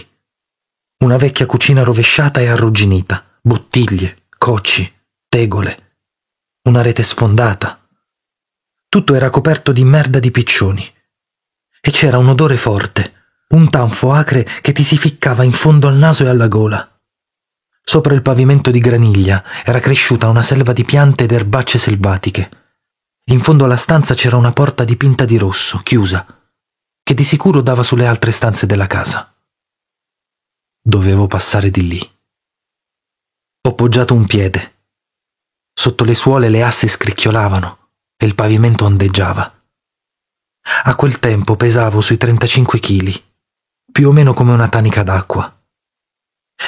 Una vecchia cucina rovesciata e arrugginita bottiglie, cocci, tegole, una rete sfondata. Tutto era coperto di merda di piccioni. E c'era un odore forte, un tanfo acre che ti si ficcava in fondo al naso e alla gola. Sopra il pavimento di graniglia era cresciuta una selva di piante ed erbacce selvatiche. In fondo alla stanza c'era una porta dipinta di rosso, chiusa, che di sicuro dava sulle altre stanze della casa. Dovevo passare di lì. Ho poggiato un piede. Sotto le suole le assi scricchiolavano e il pavimento ondeggiava. A quel tempo pesavo sui 35 kg, più o meno come una tanica d'acqua.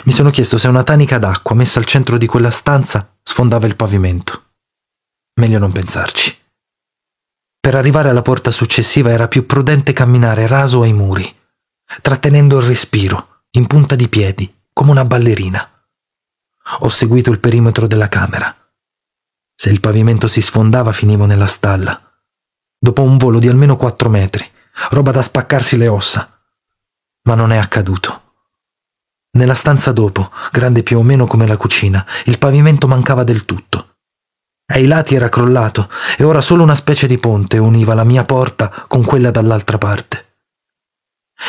Mi sono chiesto se una tanica d'acqua messa al centro di quella stanza sfondava il pavimento. Meglio non pensarci. Per arrivare alla porta successiva era più prudente camminare raso ai muri, trattenendo il respiro, in punta di piedi, come una ballerina. Ho seguito il perimetro della camera. Se il pavimento si sfondava finivo nella stalla. Dopo un volo di almeno quattro metri, roba da spaccarsi le ossa. Ma non è accaduto. Nella stanza dopo, grande più o meno come la cucina, il pavimento mancava del tutto. Ai lati era crollato e ora solo una specie di ponte univa la mia porta con quella dall'altra parte.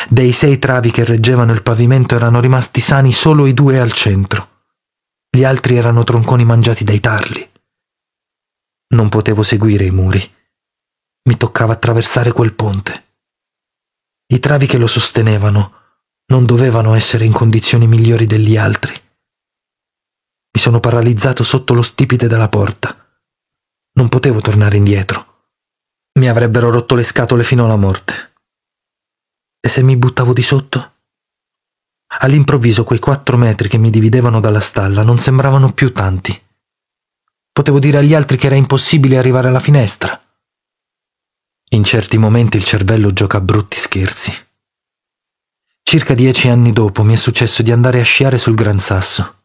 Dei sei travi che reggevano il pavimento erano rimasti sani solo i due al centro gli altri erano tronconi mangiati dai tarli. Non potevo seguire i muri. Mi toccava attraversare quel ponte. I travi che lo sostenevano non dovevano essere in condizioni migliori degli altri. Mi sono paralizzato sotto lo stipite della porta. Non potevo tornare indietro. Mi avrebbero rotto le scatole fino alla morte. E se mi buttavo di sotto? All'improvviso quei quattro metri che mi dividevano dalla stalla non sembravano più tanti. Potevo dire agli altri che era impossibile arrivare alla finestra. In certi momenti il cervello gioca a brutti scherzi. Circa dieci anni dopo mi è successo di andare a sciare sul Gran Sasso.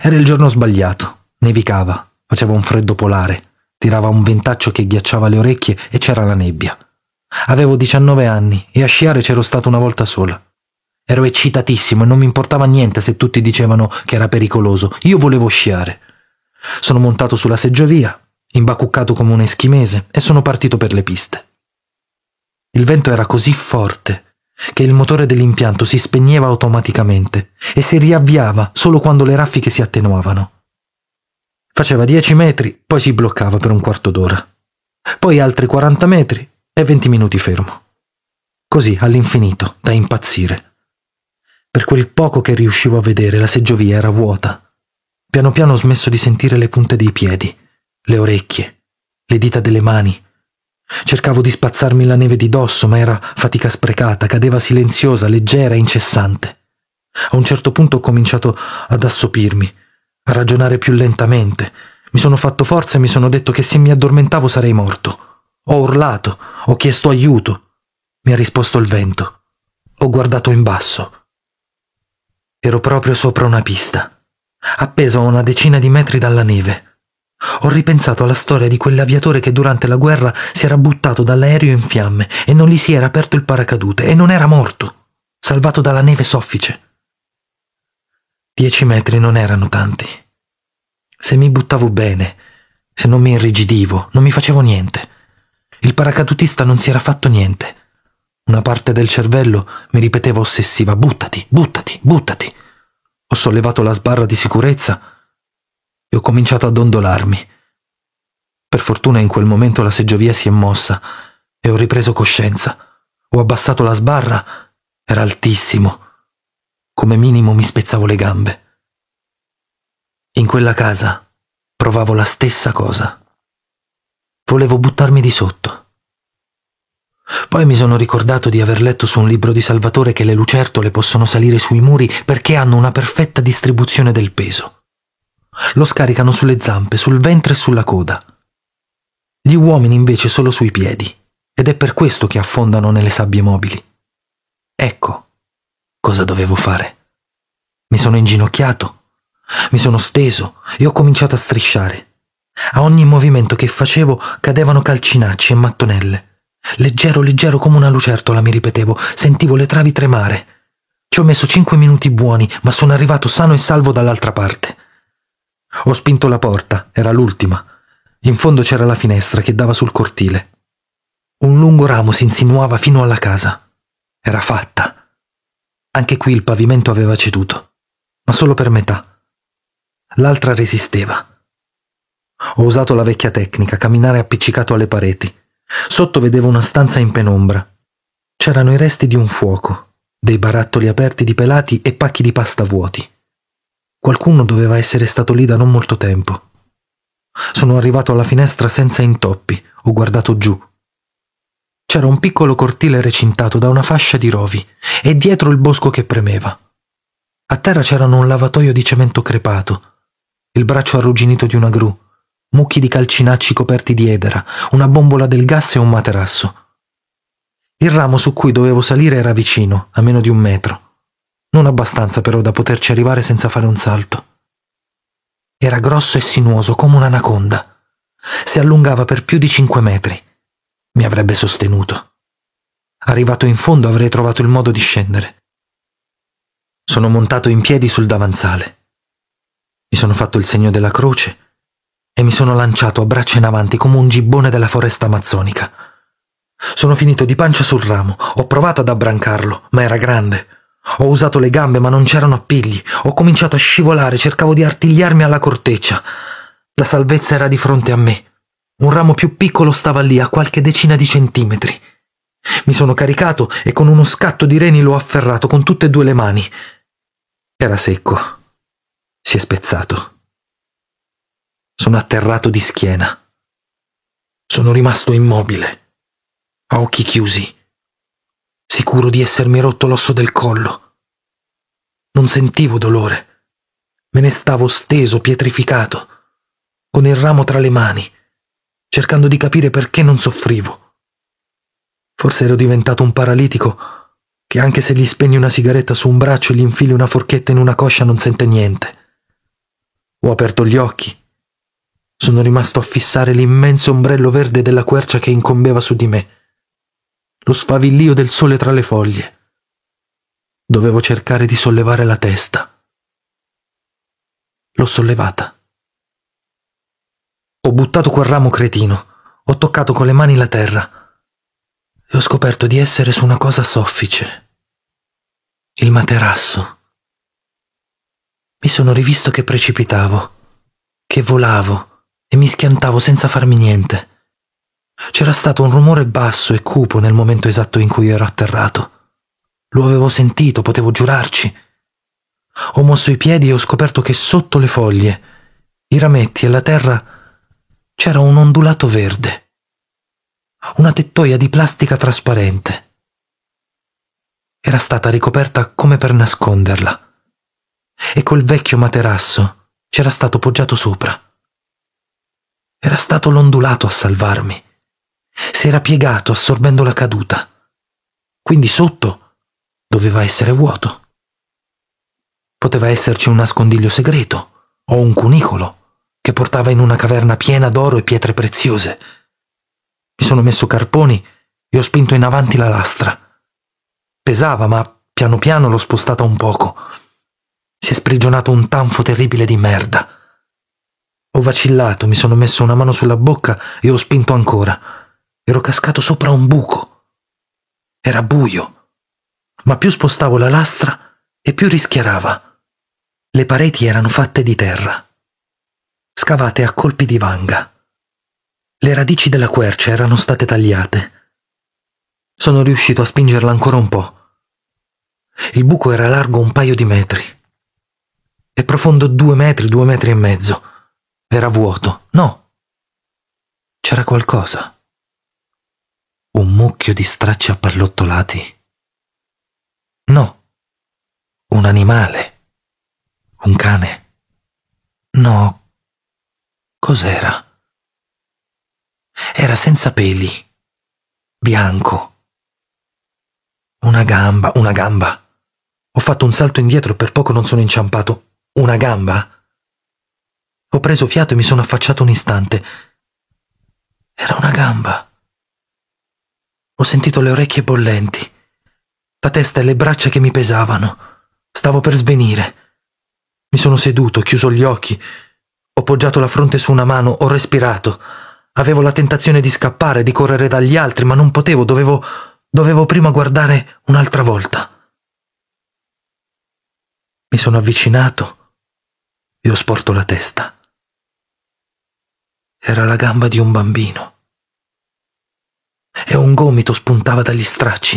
Era il giorno sbagliato, nevicava, faceva un freddo polare, tirava un ventaccio che ghiacciava le orecchie e c'era la nebbia. Avevo 19 anni e a sciare c'ero stato una volta sola. Ero eccitatissimo e non mi importava niente se tutti dicevano che era pericoloso. Io volevo sciare. Sono montato sulla seggiovia, imbacuccato come un eschimese, e sono partito per le piste. Il vento era così forte che il motore dell'impianto si spegneva automaticamente e si riavviava solo quando le raffiche si attenuavano. Faceva 10 metri, poi si bloccava per un quarto d'ora, poi altri 40 metri e 20 minuti fermo. Così all'infinito, da impazzire. Per quel poco che riuscivo a vedere, la seggiovia era vuota. Piano piano ho smesso di sentire le punte dei piedi, le orecchie, le dita delle mani. Cercavo di spazzarmi la neve di dosso, ma era fatica sprecata, cadeva silenziosa, leggera, incessante. A un certo punto ho cominciato ad assopirmi, a ragionare più lentamente. Mi sono fatto forza e mi sono detto che se mi addormentavo sarei morto. Ho urlato, ho chiesto aiuto. Mi ha risposto il vento. Ho guardato in basso. Ero proprio sopra una pista, appeso a una decina di metri dalla neve. Ho ripensato alla storia di quell'aviatore che durante la guerra si era buttato dall'aereo in fiamme e non gli si era aperto il paracadute e non era morto, salvato dalla neve soffice. Dieci metri non erano tanti. Se mi buttavo bene, se non mi irrigidivo, non mi facevo niente. Il paracadutista non si era fatto niente. Una parte del cervello mi ripeteva ossessiva buttati, buttati, buttati. Ho sollevato la sbarra di sicurezza e ho cominciato a dondolarmi. Per fortuna in quel momento la seggiovia si è mossa e ho ripreso coscienza. Ho abbassato la sbarra, era altissimo. Come minimo mi spezzavo le gambe. In quella casa provavo la stessa cosa. Volevo buttarmi di sotto. Poi mi sono ricordato di aver letto su un libro di Salvatore che le lucertole possono salire sui muri perché hanno una perfetta distribuzione del peso. Lo scaricano sulle zampe, sul ventre e sulla coda. Gli uomini invece solo sui piedi, ed è per questo che affondano nelle sabbie mobili. Ecco cosa dovevo fare. Mi sono inginocchiato, mi sono steso e ho cominciato a strisciare. A ogni movimento che facevo cadevano calcinacci e mattonelle. Leggero, leggero come una lucertola, mi ripetevo, sentivo le travi tremare. Ci ho messo cinque minuti buoni, ma sono arrivato sano e salvo dall'altra parte. Ho spinto la porta, era l'ultima. In fondo c'era la finestra che dava sul cortile. Un lungo ramo si insinuava fino alla casa. Era fatta. Anche qui il pavimento aveva ceduto, ma solo per metà. L'altra resisteva. Ho usato la vecchia tecnica, camminare appiccicato alle pareti. Sotto vedevo una stanza in penombra. C'erano i resti di un fuoco, dei barattoli aperti di pelati e pacchi di pasta vuoti. Qualcuno doveva essere stato lì da non molto tempo. Sono arrivato alla finestra senza intoppi, ho guardato giù. C'era un piccolo cortile recintato da una fascia di rovi e dietro il bosco che premeva. A terra c'erano un lavatoio di cemento crepato, il braccio arrugginito di una gru, mucchi di calcinacci coperti di edera, una bombola del gas e un materasso. Il ramo su cui dovevo salire era vicino, a meno di un metro. Non abbastanza però da poterci arrivare senza fare un salto. Era grosso e sinuoso come un'anaconda. Si allungava per più di cinque metri. Mi avrebbe sostenuto. Arrivato in fondo avrei trovato il modo di scendere. Sono montato in piedi sul davanzale. Mi sono fatto il segno della croce e mi sono lanciato a braccia in avanti come un gibbone della foresta amazzonica. Sono finito di pancia sul ramo, ho provato ad abbrancarlo, ma era grande. Ho usato le gambe, ma non c'erano appigli. Ho cominciato a scivolare, cercavo di artigliarmi alla corteccia. La salvezza era di fronte a me. Un ramo più piccolo stava lì, a qualche decina di centimetri. Mi sono caricato e con uno scatto di reni l'ho afferrato con tutte e due le mani. Era secco. Si è spezzato. Sono atterrato di schiena. Sono rimasto immobile, a occhi chiusi, sicuro di essermi rotto l'osso del collo. Non sentivo dolore. Me ne stavo steso, pietrificato, con il ramo tra le mani, cercando di capire perché non soffrivo. Forse ero diventato un paralitico che anche se gli spegni una sigaretta su un braccio e gli infili una forchetta in una coscia non sente niente. Ho aperto gli occhi sono rimasto a fissare l'immenso ombrello verde della quercia che incombeva su di me, lo sfavillio del sole tra le foglie. Dovevo cercare di sollevare la testa. L'ho sollevata. Ho buttato quel ramo cretino, ho toccato con le mani la terra e ho scoperto di essere su una cosa soffice. Il materasso. Mi sono rivisto che precipitavo, che volavo e mi schiantavo senza farmi niente. C'era stato un rumore basso e cupo nel momento esatto in cui ero atterrato. Lo avevo sentito, potevo giurarci. Ho mosso i piedi e ho scoperto che sotto le foglie, i rametti e la terra c'era un ondulato verde, una tettoia di plastica trasparente. Era stata ricoperta come per nasconderla, e quel vecchio materasso c'era stato poggiato sopra. Era stato l'ondulato a salvarmi. Si era piegato assorbendo la caduta. Quindi sotto doveva essere vuoto. Poteva esserci un nascondiglio segreto o un cunicolo che portava in una caverna piena d'oro e pietre preziose. Mi sono messo carponi e ho spinto in avanti la lastra. Pesava, ma piano piano l'ho spostata un poco. Si è sprigionato un tanfo terribile di merda. Ho vacillato, mi sono messo una mano sulla bocca e ho spinto ancora. Ero cascato sopra un buco. Era buio. Ma più spostavo la lastra e più rischiarava. Le pareti erano fatte di terra, scavate a colpi di vanga. Le radici della quercia erano state tagliate. Sono riuscito a spingerla ancora un po'. Il buco era largo un paio di metri e profondo due metri, due metri e mezzo. Era vuoto. No. C'era qualcosa. Un mucchio di stracci appallottolati. No. Un animale. Un cane. No. Cos'era? Era senza peli. Bianco. Una gamba, una gamba. Ho fatto un salto indietro e per poco non sono inciampato. Una gamba? Ho preso fiato e mi sono affacciato un istante. Era una gamba. Ho sentito le orecchie bollenti, la testa e le braccia che mi pesavano. Stavo per svenire. Mi sono seduto, chiuso gli occhi. Ho poggiato la fronte su una mano, ho respirato. Avevo la tentazione di scappare, di correre dagli altri, ma non potevo, dovevo... dovevo prima guardare un'altra volta. Mi sono avvicinato e ho sporto la testa. Era la gamba di un bambino. E un gomito spuntava dagli stracci.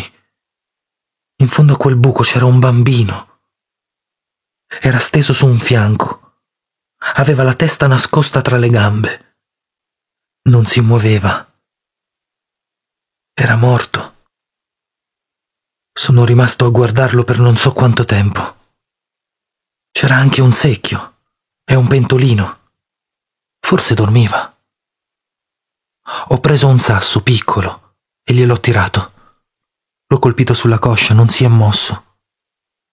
In fondo a quel buco c'era un bambino. Era steso su un fianco. Aveva la testa nascosta tra le gambe. Non si muoveva. Era morto. Sono rimasto a guardarlo per non so quanto tempo. C'era anche un secchio e un pentolino. Forse dormiva. Ho preso un sasso piccolo e gliel'ho tirato. L'ho colpito sulla coscia, non si è mosso.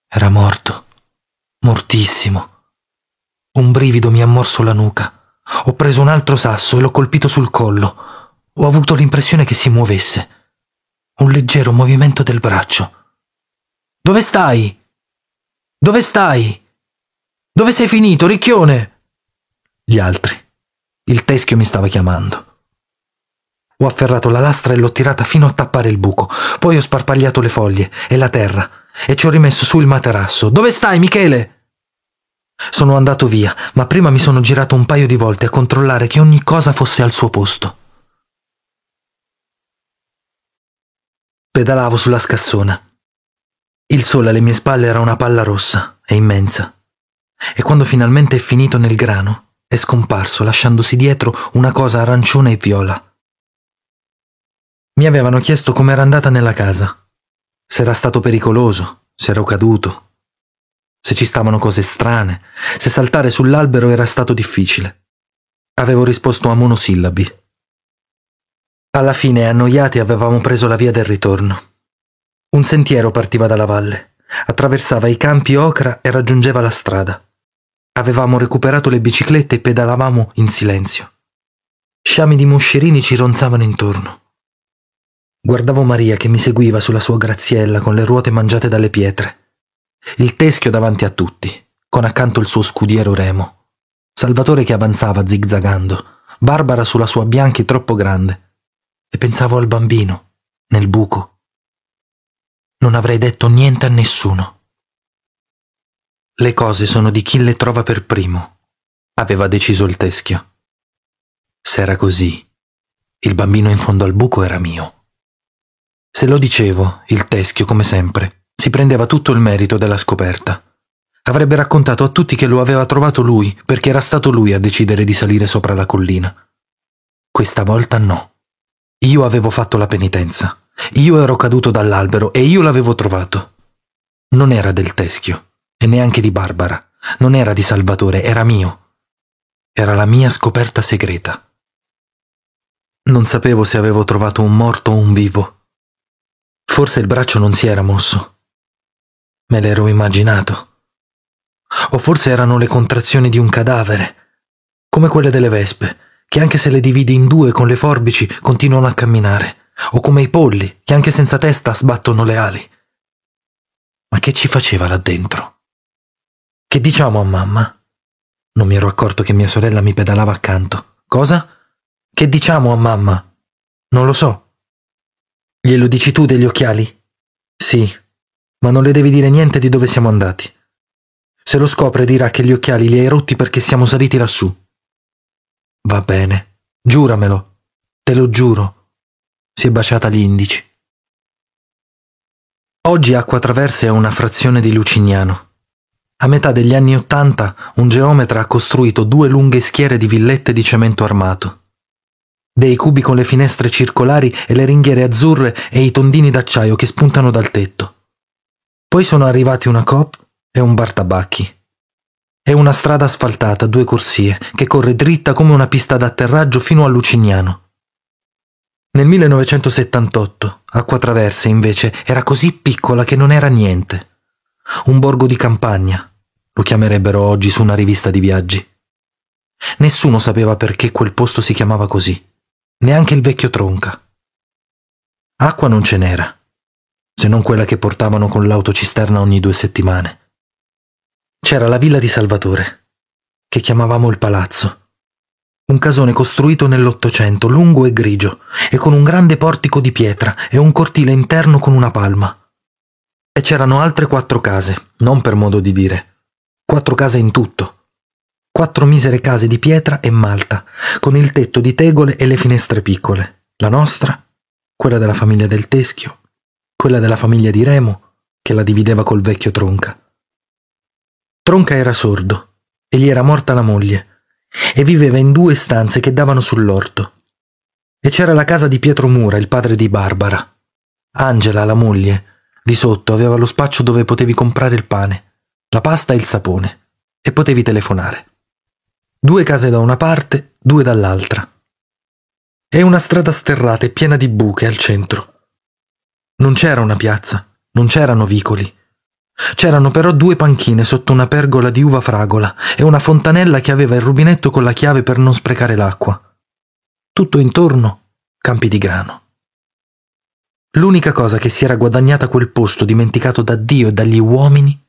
Era morto, mortissimo. Un brivido mi ha morso la nuca. Ho preso un altro sasso e l'ho colpito sul collo. Ho avuto l'impressione che si muovesse. Un leggero movimento del braccio. Dove stai? Dove stai? Dove sei finito, ricchione? Gli altri. Il teschio mi stava chiamando. Ho afferrato la lastra e l'ho tirata fino a tappare il buco. Poi ho sparpagliato le foglie e la terra e ci ho rimesso su il materasso. Dove stai, Michele? Sono andato via, ma prima mi sono girato un paio di volte a controllare che ogni cosa fosse al suo posto. Pedalavo sulla scassona. Il sole alle mie spalle era una palla rossa e immensa. E quando finalmente è finito nel grano, è scomparso, lasciandosi dietro una cosa arancione e viola. Mi avevano chiesto com'era andata nella casa, se era stato pericoloso, se ero caduto, se ci stavano cose strane, se saltare sull'albero era stato difficile. Avevo risposto a monosillabi. Alla fine, annoiati, avevamo preso la via del ritorno. Un sentiero partiva dalla valle, attraversava i campi ocra e raggiungeva la strada. Avevamo recuperato le biciclette e pedalavamo in silenzio. Sciami di moscerini ci ronzavano intorno. Guardavo Maria che mi seguiva sulla sua graziella con le ruote mangiate dalle pietre. Il teschio davanti a tutti, con accanto il suo scudiero remo. Salvatore che avanzava zigzagando, Barbara sulla sua bianchi troppo grande. E pensavo al bambino, nel buco. Non avrei detto niente a nessuno. Le cose sono di chi le trova per primo, aveva deciso il teschio. Se era così, il bambino in fondo al buco era mio. Se lo dicevo, il teschio, come sempre, si prendeva tutto il merito della scoperta. Avrebbe raccontato a tutti che lo aveva trovato lui, perché era stato lui a decidere di salire sopra la collina. Questa volta no. Io avevo fatto la penitenza. Io ero caduto dall'albero e io l'avevo trovato. Non era del teschio, e neanche di Barbara. Non era di Salvatore, era mio. Era la mia scoperta segreta. Non sapevo se avevo trovato un morto o un vivo. Forse il braccio non si era mosso. Me l'ero immaginato. O forse erano le contrazioni di un cadavere, come quelle delle vespe, che anche se le dividi in due con le forbici continuano a camminare, o come i polli, che anche senza testa sbattono le ali. Ma che ci faceva là dentro? Che diciamo a mamma? Non mi ero accorto che mia sorella mi pedalava accanto. Cosa? Che diciamo a mamma? Non lo so. Glielo dici tu degli occhiali? Sì, ma non le devi dire niente di dove siamo andati. Se lo scopre dirà che gli occhiali li hai rotti perché siamo saliti lassù. Va bene, giuramelo, te lo giuro. Si è baciata gli indici. Oggi Acqua Traversa è una frazione di Lucignano. A metà degli anni Ottanta un geometra ha costruito due lunghe schiere di villette di cemento armato dei cubi con le finestre circolari e le ringhiere azzurre e i tondini d'acciaio che spuntano dal tetto. Poi sono arrivati una cop e un bar tabacchi. È una strada asfaltata, due corsie, che corre dritta come una pista d'atterraggio fino a Lucignano. Nel 1978, Acqua Traverse, invece, era così piccola che non era niente. Un borgo di campagna, lo chiamerebbero oggi su una rivista di viaggi. Nessuno sapeva perché quel posto si chiamava così neanche il vecchio tronca. Acqua non ce n'era, se non quella che portavano con l'autocisterna ogni due settimane. C'era la villa di Salvatore, che chiamavamo il palazzo. Un casone costruito nell'Ottocento, lungo e grigio, e con un grande portico di pietra e un cortile interno con una palma. E c'erano altre quattro case, non per modo di dire, quattro case in tutto quattro misere case di pietra e malta, con il tetto di tegole e le finestre piccole, la nostra, quella della famiglia del Teschio, quella della famiglia di Remo, che la divideva col vecchio Tronca. Tronca era sordo e gli era morta la moglie, e viveva in due stanze che davano sull'orto. E c'era la casa di Pietro Mura, il padre di Barbara. Angela, la moglie, di sotto aveva lo spaccio dove potevi comprare il pane, la pasta e il sapone, e potevi telefonare due case da una parte, due dall'altra. È una strada sterrata e piena di buche al centro. Non c'era una piazza, non c'erano vicoli. C'erano però due panchine sotto una pergola di uva fragola e una fontanella che aveva il rubinetto con la chiave per non sprecare l'acqua. Tutto intorno campi di grano. L'unica cosa che si era guadagnata quel posto dimenticato da Dio e dagli uomini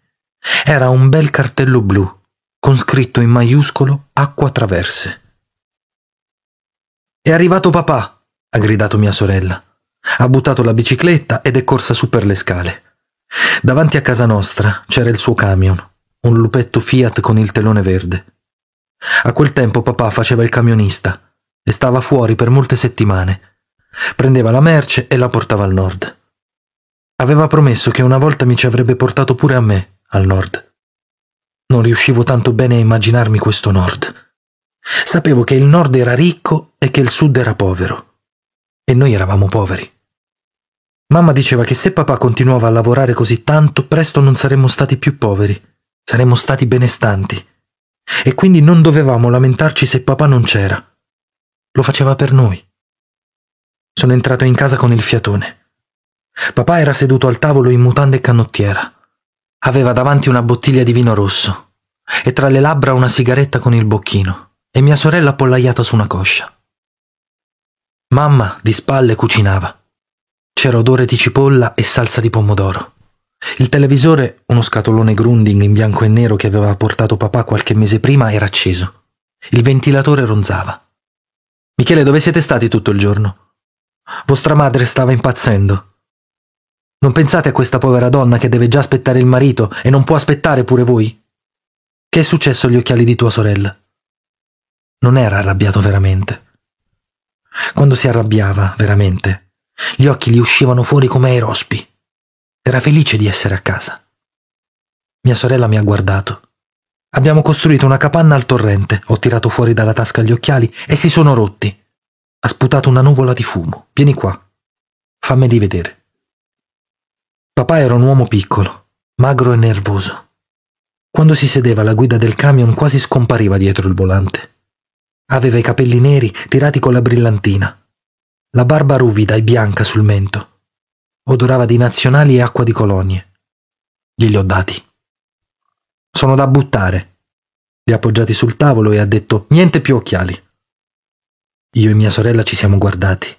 era un bel cartello blu con scritto in maiuscolo acqua traverse. È arrivato papà, ha gridato mia sorella. Ha buttato la bicicletta ed è corsa su per le scale. Davanti a casa nostra c'era il suo camion, un lupetto Fiat con il telone verde. A quel tempo papà faceva il camionista e stava fuori per molte settimane. Prendeva la merce e la portava al nord. Aveva promesso che una volta mi ci avrebbe portato pure a me, al nord. Non riuscivo tanto bene a immaginarmi questo nord. Sapevo che il nord era ricco e che il sud era povero. E noi eravamo poveri. Mamma diceva che se papà continuava a lavorare così tanto, presto non saremmo stati più poveri, saremmo stati benestanti. E quindi non dovevamo lamentarci se papà non c'era. Lo faceva per noi. Sono entrato in casa con il fiatone. Papà era seduto al tavolo in mutande e canottiera. Aveva davanti una bottiglia di vino rosso e tra le labbra una sigaretta con il bocchino e mia sorella appollaiata su una coscia. Mamma di spalle cucinava. C'era odore di cipolla e salsa di pomodoro. Il televisore, uno scatolone Grunding in bianco e nero che aveva portato papà qualche mese prima, era acceso. Il ventilatore ronzava. Michele, dove siete stati tutto il giorno? Vostra madre stava impazzendo. Non pensate a questa povera donna che deve già aspettare il marito e non può aspettare pure voi? Che è successo agli occhiali di tua sorella? Non era arrabbiato veramente. Quando si arrabbiava, veramente, gli occhi gli uscivano fuori come ai rospi. Era felice di essere a casa. Mia sorella mi ha guardato. Abbiamo costruito una capanna al torrente, ho tirato fuori dalla tasca gli occhiali e si sono rotti. Ha sputato una nuvola di fumo. Vieni qua. Fammeli vedere. Papà era un uomo piccolo, magro e nervoso. Quando si sedeva alla guida del camion quasi scompariva dietro il volante. Aveva i capelli neri tirati con la brillantina, la barba ruvida e bianca sul mento. Odorava di nazionali e acqua di colonie. Glieli ho dati. Sono da buttare. Li ha appoggiati sul tavolo e ha detto niente più occhiali. Io e mia sorella ci siamo guardati.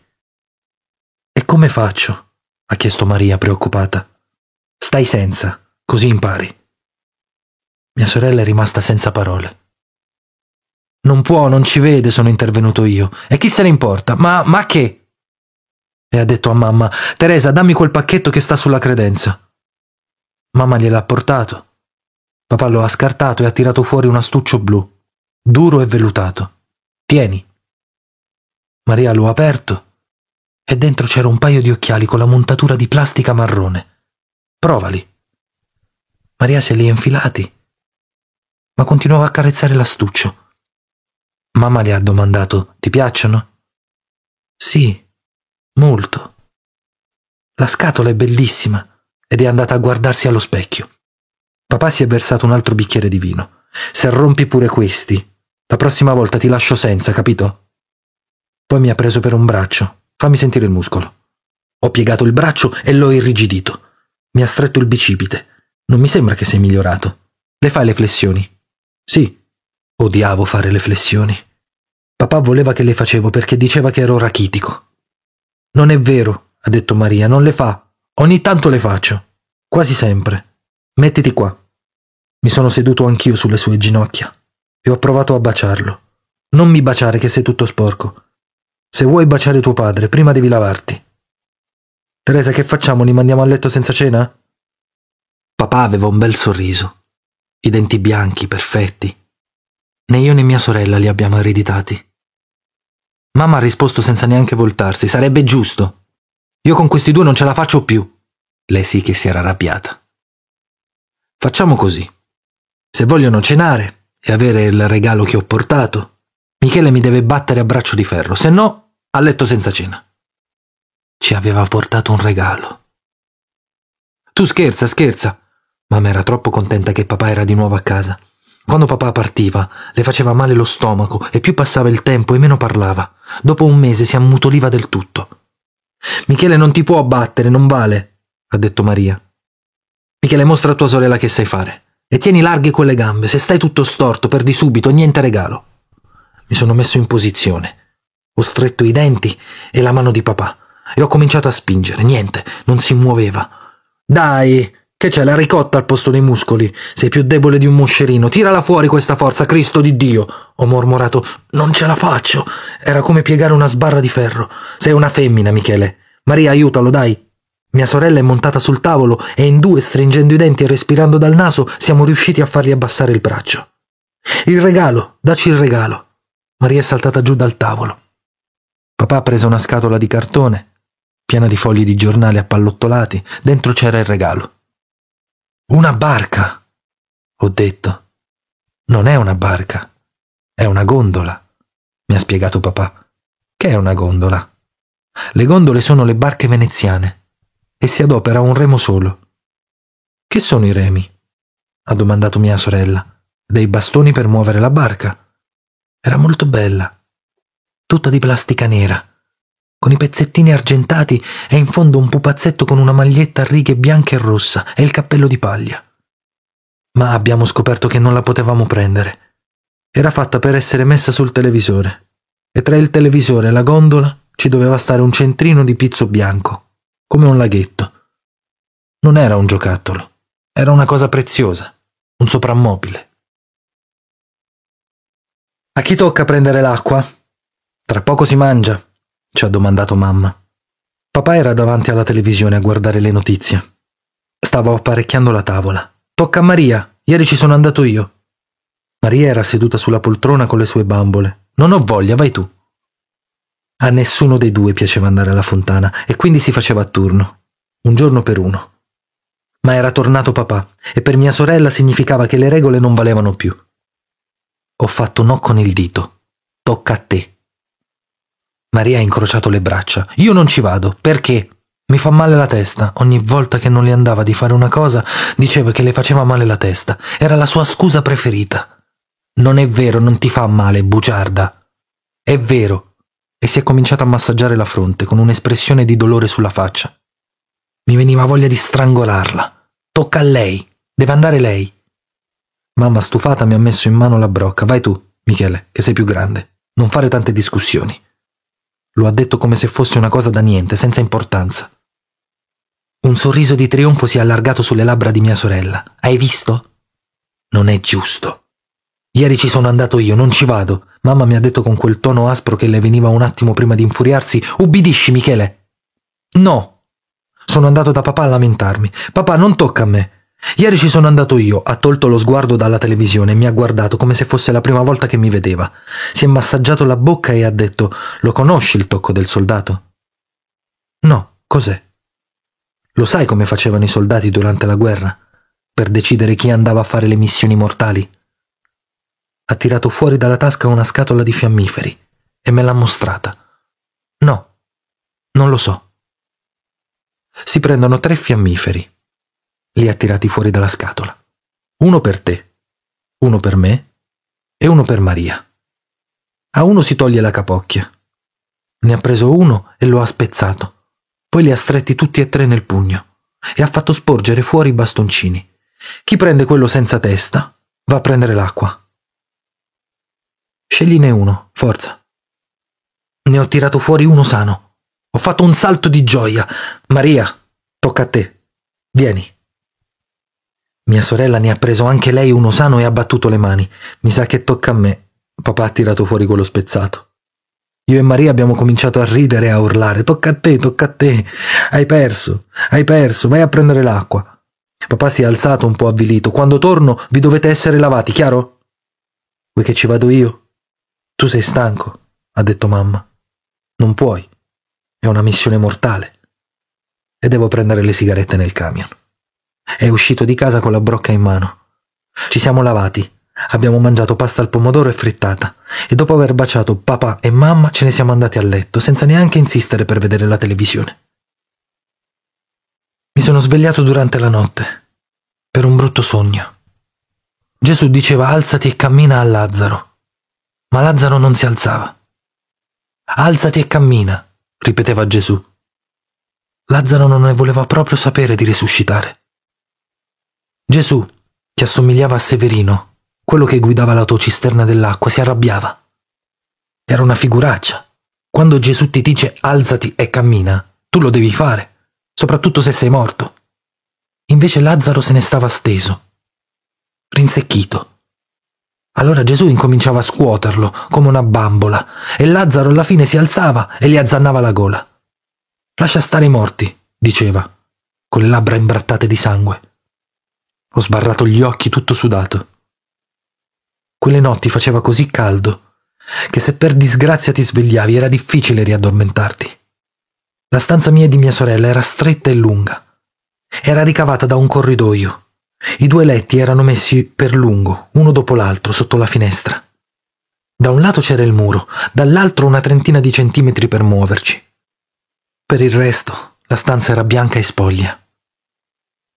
E come faccio? ha chiesto Maria preoccupata. Stai senza, così impari. Mia sorella è rimasta senza parole. Non può, non ci vede, sono intervenuto io. E chi se ne importa? Ma, ma che? E ha detto a mamma, Teresa, dammi quel pacchetto che sta sulla credenza. Mamma gliel'ha portato. Papà lo ha scartato e ha tirato fuori un astuccio blu, duro e vellutato. Tieni. Maria lo ha aperto e dentro c'era un paio di occhiali con la montatura di plastica marrone. Provali. Maria se li è infilati, ma continuava a carezzare l'astuccio. Mamma le ha domandato, ti piacciono? Sì, molto. La scatola è bellissima ed è andata a guardarsi allo specchio. Papà si è versato un altro bicchiere di vino. Se rompi pure questi, la prossima volta ti lascio senza, capito? Poi mi ha preso per un braccio Fammi sentire il muscolo. Ho piegato il braccio e l'ho irrigidito. Mi ha stretto il bicipite. Non mi sembra che sei migliorato. Le fai le flessioni? Sì. Odiavo fare le flessioni. Papà voleva che le facevo perché diceva che ero rachitico. Non è vero, ha detto Maria, non le fa. Ogni tanto le faccio. Quasi sempre. Mettiti qua. Mi sono seduto anch'io sulle sue ginocchia e ho provato a baciarlo. Non mi baciare che sei tutto sporco. Se vuoi baciare tuo padre, prima devi lavarti. Teresa, che facciamo? Li mandiamo a letto senza cena? Papà aveva un bel sorriso, i denti bianchi, perfetti. Né io né mia sorella li abbiamo ereditati. Mamma ha risposto senza neanche voltarsi, sarebbe giusto. Io con questi due non ce la faccio più. Lei sì che si era arrabbiata. Facciamo così. Se vogliono cenare e avere il regalo che ho portato, Michele mi deve battere a braccio di ferro, se no a letto senza cena. Ci aveva portato un regalo. Tu scherza, scherza. Mamma era troppo contenta che papà era di nuovo a casa. Quando papà partiva, le faceva male lo stomaco e più passava il tempo e meno parlava. Dopo un mese si ammutoliva del tutto. Michele non ti può battere, non vale, ha detto Maria. Michele mostra a tua sorella che sai fare. E tieni larghe quelle gambe, se stai tutto storto, perdi subito, niente regalo. Mi sono messo in posizione. Ho stretto i denti e la mano di papà e ho cominciato a spingere. Niente, non si muoveva. Dai, che c'è la ricotta al posto dei muscoli? Sei più debole di un moscerino. Tirala fuori questa forza, Cristo di Dio! Ho mormorato. Non ce la faccio. Era come piegare una sbarra di ferro. Sei una femmina, Michele. Maria, aiutalo, dai. Mia sorella è montata sul tavolo e in due, stringendo i denti e respirando dal naso, siamo riusciti a fargli abbassare il braccio. Il regalo, daci il regalo. Maria è saltata giù dal tavolo. Papà ha preso una scatola di cartone, piena di fogli di giornale appallottolati, dentro c'era il regalo. Una barca, ho detto. Non è una barca, è una gondola, mi ha spiegato papà. Che è una gondola? Le gondole sono le barche veneziane e si adopera un remo solo. Che sono i remi? ha domandato mia sorella. Dei bastoni per muovere la barca. Era molto bella, tutta di plastica nera, con i pezzettini argentati e in fondo un pupazzetto con una maglietta a righe bianca e rossa e il cappello di paglia. Ma abbiamo scoperto che non la potevamo prendere. Era fatta per essere messa sul televisore. E tra il televisore e la gondola ci doveva stare un centrino di pizzo bianco, come un laghetto. Non era un giocattolo, era una cosa preziosa, un soprammobile. A chi tocca prendere l'acqua? Tra poco si mangia, ci ha domandato mamma. Papà era davanti alla televisione a guardare le notizie. Stavo apparecchiando la tavola. Tocca a Maria, ieri ci sono andato io. Maria era seduta sulla poltrona con le sue bambole. Non ho voglia, vai tu. A nessuno dei due piaceva andare alla fontana e quindi si faceva a turno, un giorno per uno. Ma era tornato papà e per mia sorella significava che le regole non valevano più. Ho fatto no con il dito. Tocca a te. Maria ha incrociato le braccia. Io non ci vado. Perché? Mi fa male la testa. Ogni volta che non le andava di fare una cosa, diceva che le faceva male la testa. Era la sua scusa preferita. Non è vero, non ti fa male, bugiarda. È vero. E si è cominciata a massaggiare la fronte con un'espressione di dolore sulla faccia. Mi veniva voglia di strangolarla. Tocca a lei. Deve andare lei. Mamma stufata mi ha messo in mano la brocca. Vai tu, Michele, che sei più grande. Non fare tante discussioni. Lo ha detto come se fosse una cosa da niente, senza importanza. Un sorriso di trionfo si è allargato sulle labbra di mia sorella. Hai visto? Non è giusto. Ieri ci sono andato io, non ci vado. Mamma mi ha detto con quel tono aspro che le veniva un attimo prima di infuriarsi. Ubbidisci, Michele. No. Sono andato da papà a lamentarmi. Papà, non tocca a me. Ieri ci sono andato io, ha tolto lo sguardo dalla televisione e mi ha guardato come se fosse la prima volta che mi vedeva. Si è massaggiato la bocca e ha detto Lo conosci il tocco del soldato? No, cos'è? Lo sai come facevano i soldati durante la guerra, per decidere chi andava a fare le missioni mortali? Ha tirato fuori dalla tasca una scatola di fiammiferi e me l'ha mostrata. No, non lo so. Si prendono tre fiammiferi li ha tirati fuori dalla scatola. Uno per te, uno per me e uno per Maria. A uno si toglie la capocchia. Ne ha preso uno e lo ha spezzato. Poi li ha stretti tutti e tre nel pugno e ha fatto sporgere fuori i bastoncini. Chi prende quello senza testa va a prendere l'acqua. Scegline uno, forza. Ne ho tirato fuori uno sano. Ho fatto un salto di gioia. Maria, tocca a te. Vieni. Mia sorella ne ha preso anche lei uno sano e ha battuto le mani. Mi sa che tocca a me. Papà ha tirato fuori quello spezzato. Io e Maria abbiamo cominciato a ridere e a urlare. Tocca a te, tocca a te. Hai perso, hai perso, vai a prendere l'acqua. Papà si è alzato un po' avvilito. Quando torno vi dovete essere lavati, chiaro? Vuoi che ci vado io? Tu sei stanco, ha detto mamma. Non puoi. È una missione mortale. E devo prendere le sigarette nel camion. È uscito di casa con la brocca in mano. Ci siamo lavati. Abbiamo mangiato pasta al pomodoro e frittata e dopo aver baciato papà e mamma ce ne siamo andati a letto senza neanche insistere per vedere la televisione. Mi sono svegliato durante la notte per un brutto sogno. Gesù diceva alzati e cammina a Lazzaro, ma Lazzaro non si alzava. Alzati e cammina, ripeteva Gesù. Lazzaro non ne voleva proprio sapere di risuscitare. Gesù, che assomigliava a Severino, quello che guidava l'autocisterna dell'acqua, si arrabbiava. Era una figuraccia. Quando Gesù ti dice alzati e cammina, tu lo devi fare, soprattutto se sei morto. Invece Lazzaro se ne stava steso, rinsecchito. Allora Gesù incominciava a scuoterlo come una bambola e Lazzaro alla fine si alzava e gli azzannava la gola. Lascia stare i morti, diceva, con le labbra imbrattate di sangue. Ho sbarrato gli occhi tutto sudato. Quelle notti faceva così caldo che se per disgrazia ti svegliavi era difficile riaddormentarti. La stanza mia e di mia sorella era stretta e lunga. Era ricavata da un corridoio. I due letti erano messi per lungo, uno dopo l'altro, sotto la finestra. Da un lato c'era il muro, dall'altro una trentina di centimetri per muoverci. Per il resto, la stanza era bianca e spoglia.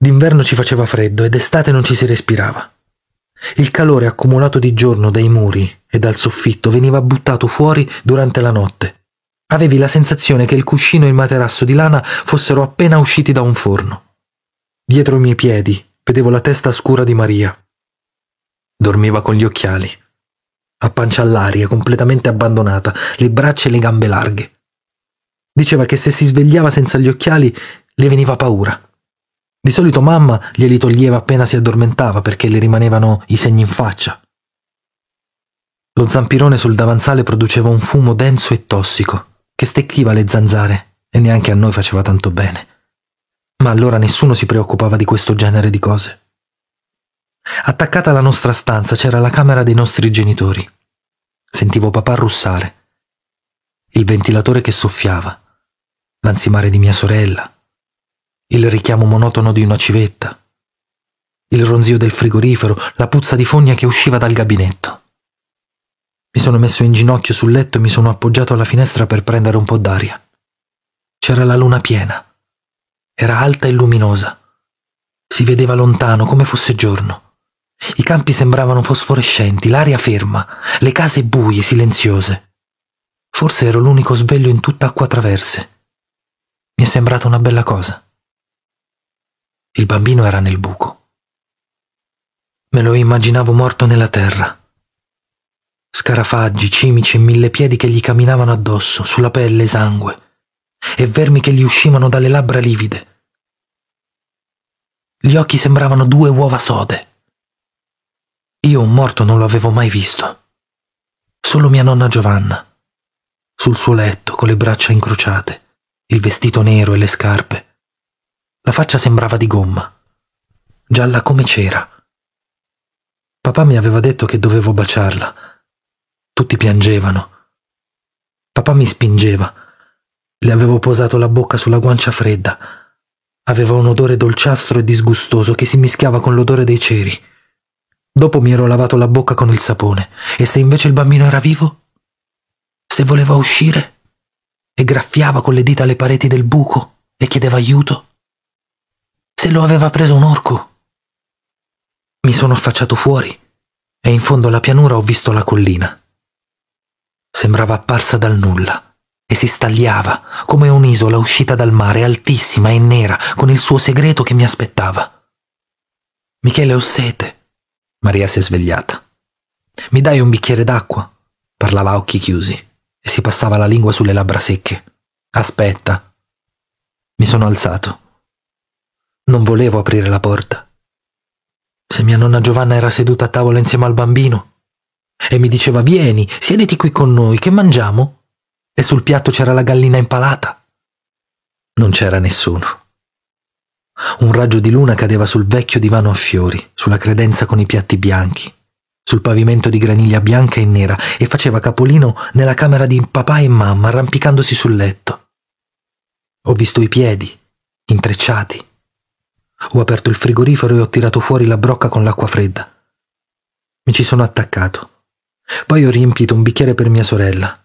D'inverno ci faceva freddo ed estate non ci si respirava. Il calore accumulato di giorno dai muri e dal soffitto veniva buttato fuori durante la notte. Avevi la sensazione che il cuscino e il materasso di lana fossero appena usciti da un forno. Dietro i miei piedi vedevo la testa scura di Maria. Dormiva con gli occhiali, a pancia all'aria, completamente abbandonata, le braccia e le gambe larghe. Diceva che se si svegliava senza gli occhiali le veniva paura. Di solito mamma glieli toglieva appena si addormentava perché le rimanevano i segni in faccia. Lo zampirone sul davanzale produceva un fumo denso e tossico che stecchiva le zanzare e neanche a noi faceva tanto bene. Ma allora nessuno si preoccupava di questo genere di cose. Attaccata alla nostra stanza c'era la camera dei nostri genitori. Sentivo papà russare, il ventilatore che soffiava, l'ansimare di mia sorella, il richiamo monotono di una civetta, il ronzio del frigorifero, la puzza di fogna che usciva dal gabinetto. Mi sono messo in ginocchio sul letto e mi sono appoggiato alla finestra per prendere un po' d'aria. C'era la luna piena. Era alta e luminosa. Si vedeva lontano come fosse giorno. I campi sembravano fosforescenti, l'aria ferma, le case buie, silenziose. Forse ero l'unico sveglio in tutta acqua traverse. Mi è sembrata una bella cosa. Il bambino era nel buco. Me lo immaginavo morto nella terra. Scarafaggi, cimici e mille piedi che gli camminavano addosso, sulla pelle sangue, e vermi che gli uscivano dalle labbra livide. Gli occhi sembravano due uova sode. Io un morto non lo avevo mai visto. Solo mia nonna Giovanna, sul suo letto, con le braccia incrociate, il vestito nero e le scarpe la faccia sembrava di gomma, gialla come cera. Papà mi aveva detto che dovevo baciarla. Tutti piangevano. Papà mi spingeva. Le avevo posato la bocca sulla guancia fredda. Aveva un odore dolciastro e disgustoso che si mischiava con l'odore dei ceri. Dopo mi ero lavato la bocca con il sapone. E se invece il bambino era vivo? Se voleva uscire? E graffiava con le dita le pareti del buco e chiedeva aiuto? Se lo aveva preso un orco. Mi sono affacciato fuori e in fondo alla pianura ho visto la collina. Sembrava apparsa dal nulla e si stagliava come un'isola uscita dal mare, altissima e nera, con il suo segreto che mi aspettava. Michele, ho sete. Maria si è svegliata. Mi dai un bicchiere d'acqua? Parlava a occhi chiusi e si passava la lingua sulle labbra secche. Aspetta. Mi sono alzato non volevo aprire la porta. Se mia nonna Giovanna era seduta a tavola insieme al bambino e mi diceva vieni, siediti qui con noi, che mangiamo? E sul piatto c'era la gallina impalata. Non c'era nessuno. Un raggio di luna cadeva sul vecchio divano a fiori, sulla credenza con i piatti bianchi, sul pavimento di graniglia bianca e nera e faceva capolino nella camera di papà e mamma arrampicandosi sul letto. Ho visto i piedi, intrecciati, ho aperto il frigorifero e ho tirato fuori la brocca con l'acqua fredda. Mi ci sono attaccato. Poi ho riempito un bicchiere per mia sorella,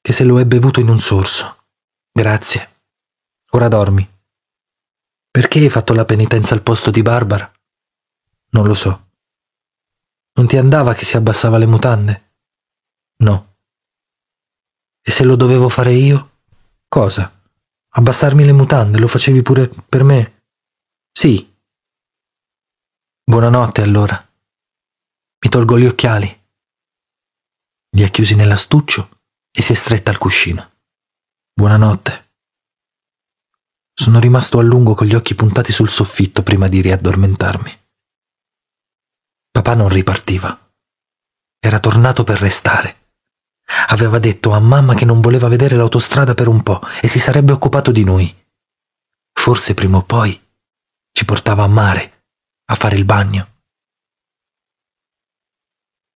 che se lo è bevuto in un sorso. Grazie. Ora dormi. Perché hai fatto la penitenza al posto di Barbara? Non lo so. Non ti andava che si abbassava le mutande? No. E se lo dovevo fare io? Cosa? Abbassarmi le mutande, lo facevi pure per me? Sì. Buonanotte allora. Mi tolgo gli occhiali. Li ha chiusi nell'astuccio e si è stretta al cuscino. Buonanotte. Sono rimasto a lungo con gli occhi puntati sul soffitto prima di riaddormentarmi. Papà non ripartiva. Era tornato per restare. Aveva detto a mamma che non voleva vedere l'autostrada per un po' e si sarebbe occupato di noi. Forse prima o poi ci portava a mare, a fare il bagno.